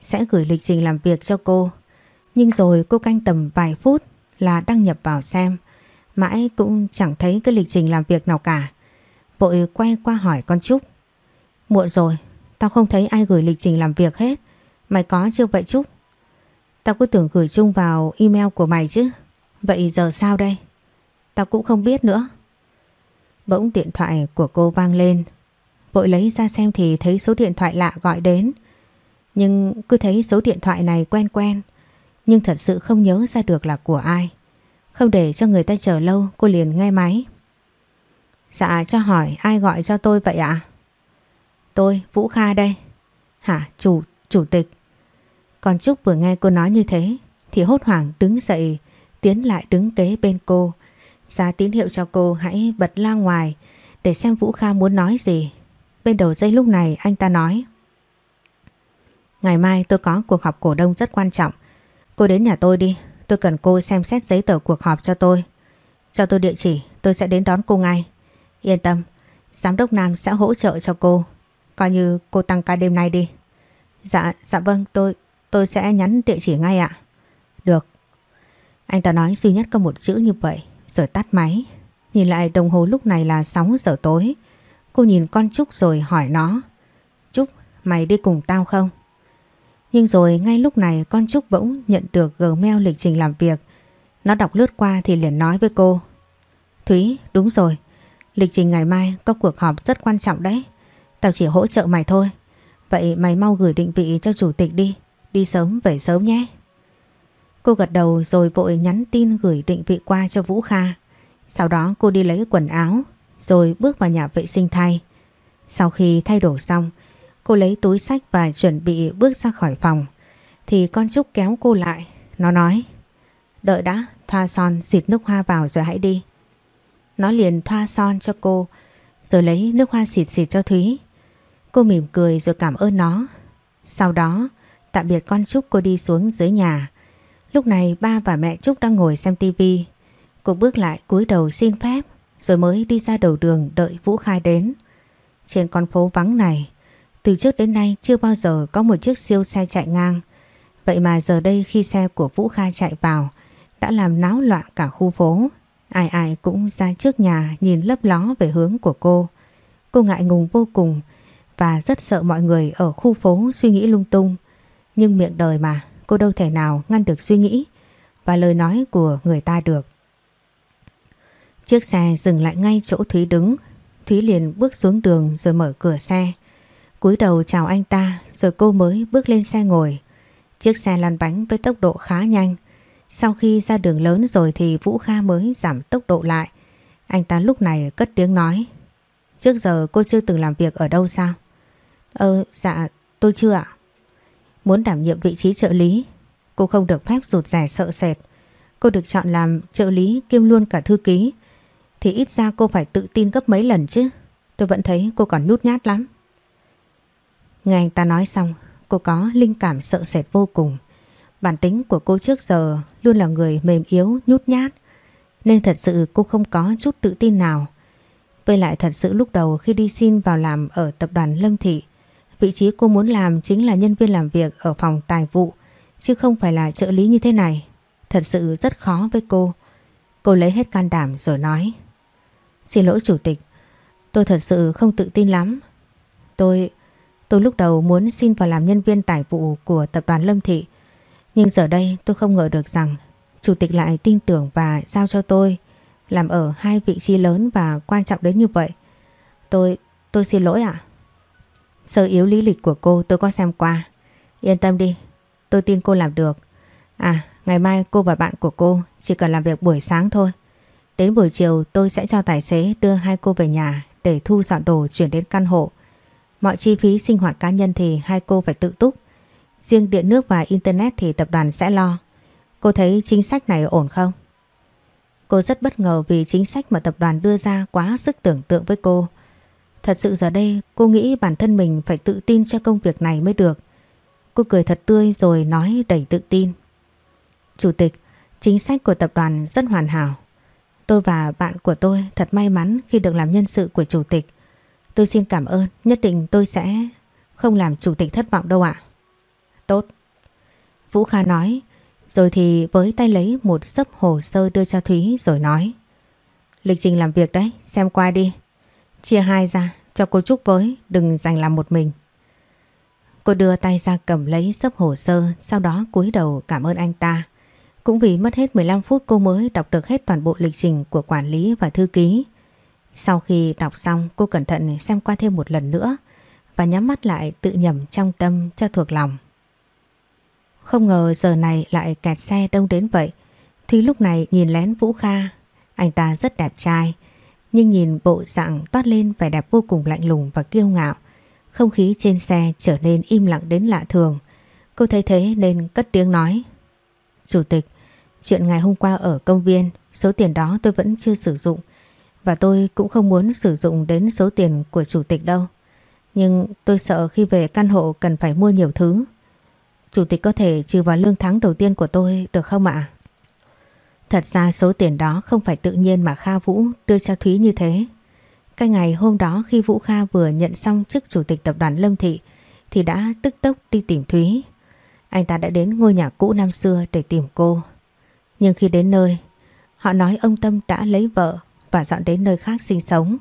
A: sẽ gửi lịch trình làm việc cho cô. Nhưng rồi cô canh tầm vài phút là đăng nhập vào xem. Mãi cũng chẳng thấy cái lịch trình làm việc nào cả. Vội quay qua hỏi con Trúc Muộn rồi Tao không thấy ai gửi lịch trình làm việc hết Mày có chưa vậy Trúc Tao cứ tưởng gửi chung vào email của mày chứ Vậy giờ sao đây Tao cũng không biết nữa Bỗng điện thoại của cô vang lên Vội lấy ra xem thì thấy số điện thoại lạ gọi đến Nhưng cứ thấy số điện thoại này quen quen Nhưng thật sự không nhớ ra được là của ai Không để cho người ta chờ lâu cô liền nghe máy Dạ cho hỏi ai gọi cho tôi vậy ạ? Tôi, Vũ Kha đây. Hả, chủ, chủ tịch. Còn Trúc vừa nghe cô nói như thế thì hốt hoảng đứng dậy, tiến lại đứng kế bên cô. Ra tín hiệu cho cô hãy bật la ngoài để xem Vũ Kha muốn nói gì. Bên đầu dây lúc này anh ta nói. Ngày mai tôi có cuộc họp cổ đông rất quan trọng. Cô đến nhà tôi đi, tôi cần cô xem xét giấy tờ cuộc họp cho tôi. Cho tôi địa chỉ, tôi sẽ đến đón cô ngay. Yên tâm, giám đốc Nam sẽ hỗ trợ cho cô. Coi như cô tăng ca đêm nay đi. Dạ, dạ vâng, tôi tôi sẽ nhắn địa chỉ ngay ạ. Được. Anh ta nói duy nhất có một chữ như vậy, rồi tắt máy. Nhìn lại đồng hồ lúc này là 6 giờ tối. Cô nhìn con Trúc rồi hỏi nó. Trúc, mày đi cùng tao không? Nhưng rồi ngay lúc này con Trúc bỗng nhận được gmail lịch trình làm việc. Nó đọc lướt qua thì liền nói với cô. Thúy, đúng rồi, Lịch trình ngày mai có cuộc họp rất quan trọng đấy. Tao chỉ hỗ trợ mày thôi. Vậy mày mau gửi định vị cho chủ tịch đi. Đi sớm về sớm nhé. Cô gật đầu rồi vội nhắn tin gửi định vị qua cho Vũ Kha. Sau đó cô đi lấy quần áo rồi bước vào nhà vệ sinh thay. Sau khi thay đổi xong, cô lấy túi sách và chuẩn bị bước ra khỏi phòng. Thì con Trúc kéo cô lại, nó nói Đợi đã, thoa son, xịt nước hoa vào rồi hãy đi. Nó liền thoa son cho cô Rồi lấy nước hoa xịt xịt cho Thúy Cô mỉm cười rồi cảm ơn nó Sau đó Tạm biệt con Trúc cô đi xuống dưới nhà Lúc này ba và mẹ Trúc đang ngồi xem tivi Cô bước lại cúi đầu xin phép Rồi mới đi ra đầu đường đợi Vũ Khai đến Trên con phố vắng này Từ trước đến nay chưa bao giờ có một chiếc siêu xe chạy ngang Vậy mà giờ đây khi xe của Vũ Khai chạy vào đã làm náo loạn cả khu phố. Ai ai cũng ra trước nhà nhìn lấp ló về hướng của cô. Cô ngại ngùng vô cùng và rất sợ mọi người ở khu phố suy nghĩ lung tung. Nhưng miệng đời mà, cô đâu thể nào ngăn được suy nghĩ và lời nói của người ta được. Chiếc xe dừng lại ngay chỗ Thúy đứng. Thúy liền bước xuống đường rồi mở cửa xe. cúi đầu chào anh ta rồi cô mới bước lên xe ngồi. Chiếc xe lăn bánh với tốc độ khá nhanh. Sau khi ra đường lớn rồi thì Vũ Kha mới giảm tốc độ lại. Anh ta lúc này cất tiếng nói. Trước giờ cô chưa từng làm việc ở đâu sao? ơ, ờ, dạ, tôi chưa ạ. Muốn đảm nhiệm vị trí trợ lý, cô không được phép rụt rẻ sợ sệt. Cô được chọn làm trợ lý kiêm luôn cả thư ký. Thì ít ra cô phải tự tin gấp mấy lần chứ. Tôi vẫn thấy cô còn nhút nhát lắm. Nghe anh ta nói xong, cô có linh cảm sợ sệt vô cùng. Bản tính của cô trước giờ luôn là người mềm yếu, nhút nhát. Nên thật sự cô không có chút tự tin nào. Với lại thật sự lúc đầu khi đi xin vào làm ở tập đoàn Lâm Thị, vị trí cô muốn làm chính là nhân viên làm việc ở phòng tài vụ, chứ không phải là trợ lý như thế này. Thật sự rất khó với cô. Cô lấy hết can đảm rồi nói. Xin lỗi chủ tịch, tôi thật sự không tự tin lắm. Tôi... Tôi lúc đầu muốn xin vào làm nhân viên tài vụ của tập đoàn Lâm Thị nhưng giờ đây tôi không ngờ được rằng Chủ tịch lại tin tưởng và giao cho tôi làm ở hai vị trí lớn và quan trọng đến như vậy. Tôi, tôi xin lỗi ạ. Sơ yếu lý lịch của cô tôi có xem qua. Yên tâm đi, tôi tin cô làm được. À, ngày mai cô và bạn của cô chỉ cần làm việc buổi sáng thôi. Đến buổi chiều tôi sẽ cho tài xế đưa hai cô về nhà để thu dọn đồ chuyển đến căn hộ. Mọi chi phí sinh hoạt cá nhân thì hai cô phải tự túc. Riêng điện nước và Internet thì tập đoàn sẽ lo. Cô thấy chính sách này ổn không? Cô rất bất ngờ vì chính sách mà tập đoàn đưa ra quá sức tưởng tượng với cô. Thật sự giờ đây cô nghĩ bản thân mình phải tự tin cho công việc này mới được. Cô cười thật tươi rồi nói đầy tự tin. Chủ tịch, chính sách của tập đoàn rất hoàn hảo. Tôi và bạn của tôi thật may mắn khi được làm nhân sự của chủ tịch. Tôi xin cảm ơn, nhất định tôi sẽ không làm chủ tịch thất vọng đâu ạ. À. Tốt. Vũ Kha nói, rồi thì với tay lấy một sấp hồ sơ đưa cho Thúy rồi nói. Lịch trình làm việc đấy, xem qua đi. Chia hai ra, cho cô Chúc với, đừng dành làm một mình. Cô đưa tay ra cầm lấy sấp hồ sơ, sau đó cúi đầu cảm ơn anh ta. Cũng vì mất hết 15 phút cô mới đọc được hết toàn bộ lịch trình của quản lý và thư ký. Sau khi đọc xong, cô cẩn thận xem qua thêm một lần nữa và nhắm mắt lại tự nhầm trong tâm cho thuộc lòng. Không ngờ giờ này lại kẹt xe đông đến vậy. Thúy lúc này nhìn lén Vũ Kha, anh ta rất đẹp trai, nhưng nhìn bộ dạng toát lên vẻ đẹp vô cùng lạnh lùng và kiêu ngạo. Không khí trên xe trở nên im lặng đến lạ thường. Cô thấy thế nên cất tiếng nói. Chủ tịch, chuyện ngày hôm qua ở công viên, số tiền đó tôi vẫn chưa sử dụng. Và tôi cũng không muốn sử dụng đến số tiền của chủ tịch đâu. Nhưng tôi sợ khi về căn hộ cần phải mua nhiều thứ. Chủ tịch có thể trừ vào lương tháng đầu tiên của tôi được không ạ? Thật ra số tiền đó không phải tự nhiên mà Kha Vũ đưa cho Thúy như thế. Cái ngày hôm đó khi Vũ Kha vừa nhận xong chức chủ tịch tập đoàn Lâm Thị thì đã tức tốc đi tìm Thúy. Anh ta đã đến ngôi nhà cũ năm xưa để tìm cô. Nhưng khi đến nơi, họ nói ông Tâm đã lấy vợ và dọn đến nơi khác sinh sống.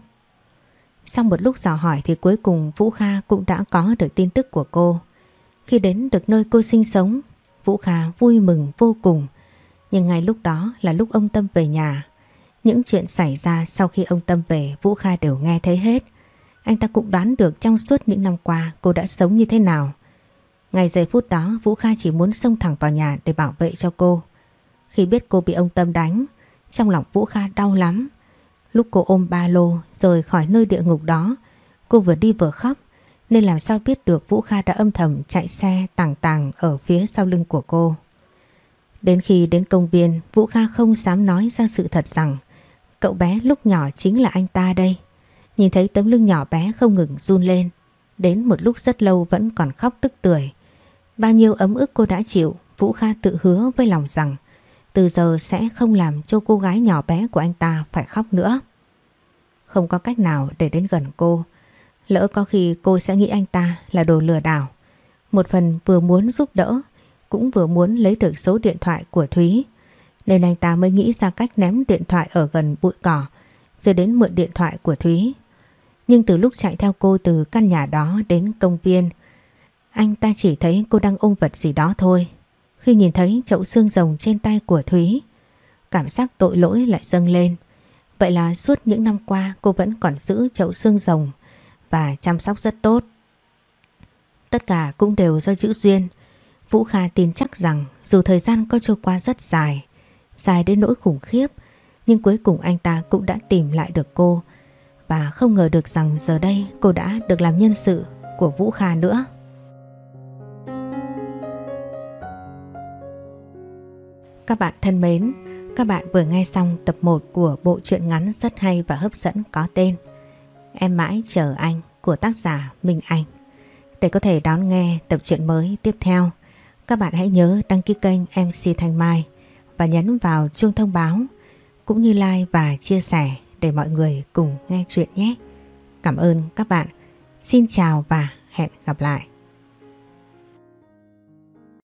A: Sau một lúc dò hỏi thì cuối cùng Vũ Kha cũng đã có được tin tức của cô. Khi đến được nơi cô sinh sống, Vũ Khá vui mừng vô cùng. Nhưng ngay lúc đó là lúc ông Tâm về nhà. Những chuyện xảy ra sau khi ông Tâm về Vũ Kha đều nghe thấy hết. Anh ta cũng đoán được trong suốt những năm qua cô đã sống như thế nào. Ngày giây phút đó Vũ Kha chỉ muốn xông thẳng vào nhà để bảo vệ cho cô. Khi biết cô bị ông Tâm đánh, trong lòng Vũ Kha đau lắm. Lúc cô ôm ba lô rời khỏi nơi địa ngục đó, cô vừa đi vừa khóc nên làm sao biết được Vũ Kha đã âm thầm chạy xe tàng tàng ở phía sau lưng của cô. Đến khi đến công viên, Vũ Kha không dám nói ra sự thật rằng cậu bé lúc nhỏ chính là anh ta đây. Nhìn thấy tấm lưng nhỏ bé không ngừng run lên, đến một lúc rất lâu vẫn còn khóc tức tưởi. Bao nhiêu ấm ức cô đã chịu, Vũ Kha tự hứa với lòng rằng từ giờ sẽ không làm cho cô gái nhỏ bé của anh ta phải khóc nữa. Không có cách nào để đến gần cô, Lỡ có khi cô sẽ nghĩ anh ta là đồ lừa đảo. Một phần vừa muốn giúp đỡ, cũng vừa muốn lấy được số điện thoại của Thúy. Nên anh ta mới nghĩ ra cách ném điện thoại ở gần bụi cỏ, rồi đến mượn điện thoại của Thúy. Nhưng từ lúc chạy theo cô từ căn nhà đó đến công viên, anh ta chỉ thấy cô đang ôm vật gì đó thôi. Khi nhìn thấy chậu xương rồng trên tay của Thúy, cảm giác tội lỗi lại dâng lên. Vậy là suốt những năm qua cô vẫn còn giữ chậu xương rồng và chăm sóc rất tốt. Tất cả cũng đều do chữ duyên. Vũ Kha tin chắc rằng dù thời gian có trôi qua rất dài, dài đến nỗi khủng khiếp, nhưng cuối cùng anh ta cũng đã tìm lại được cô và không ngờ được rằng giờ đây cô đã được làm nhân sự của Vũ Kha nữa. Các bạn thân mến, các bạn vừa nghe xong tập 1 của bộ truyện ngắn rất hay và hấp dẫn có tên Em mãi chờ anh của tác giả Minh Anh. Để có thể đón nghe tập truyện mới tiếp theo, các bạn hãy nhớ đăng ký kênh MC Thanh Mai và nhấn vào chuông thông báo cũng như like và chia sẻ để mọi người cùng nghe truyện nhé. Cảm ơn các bạn. Xin chào và hẹn gặp lại.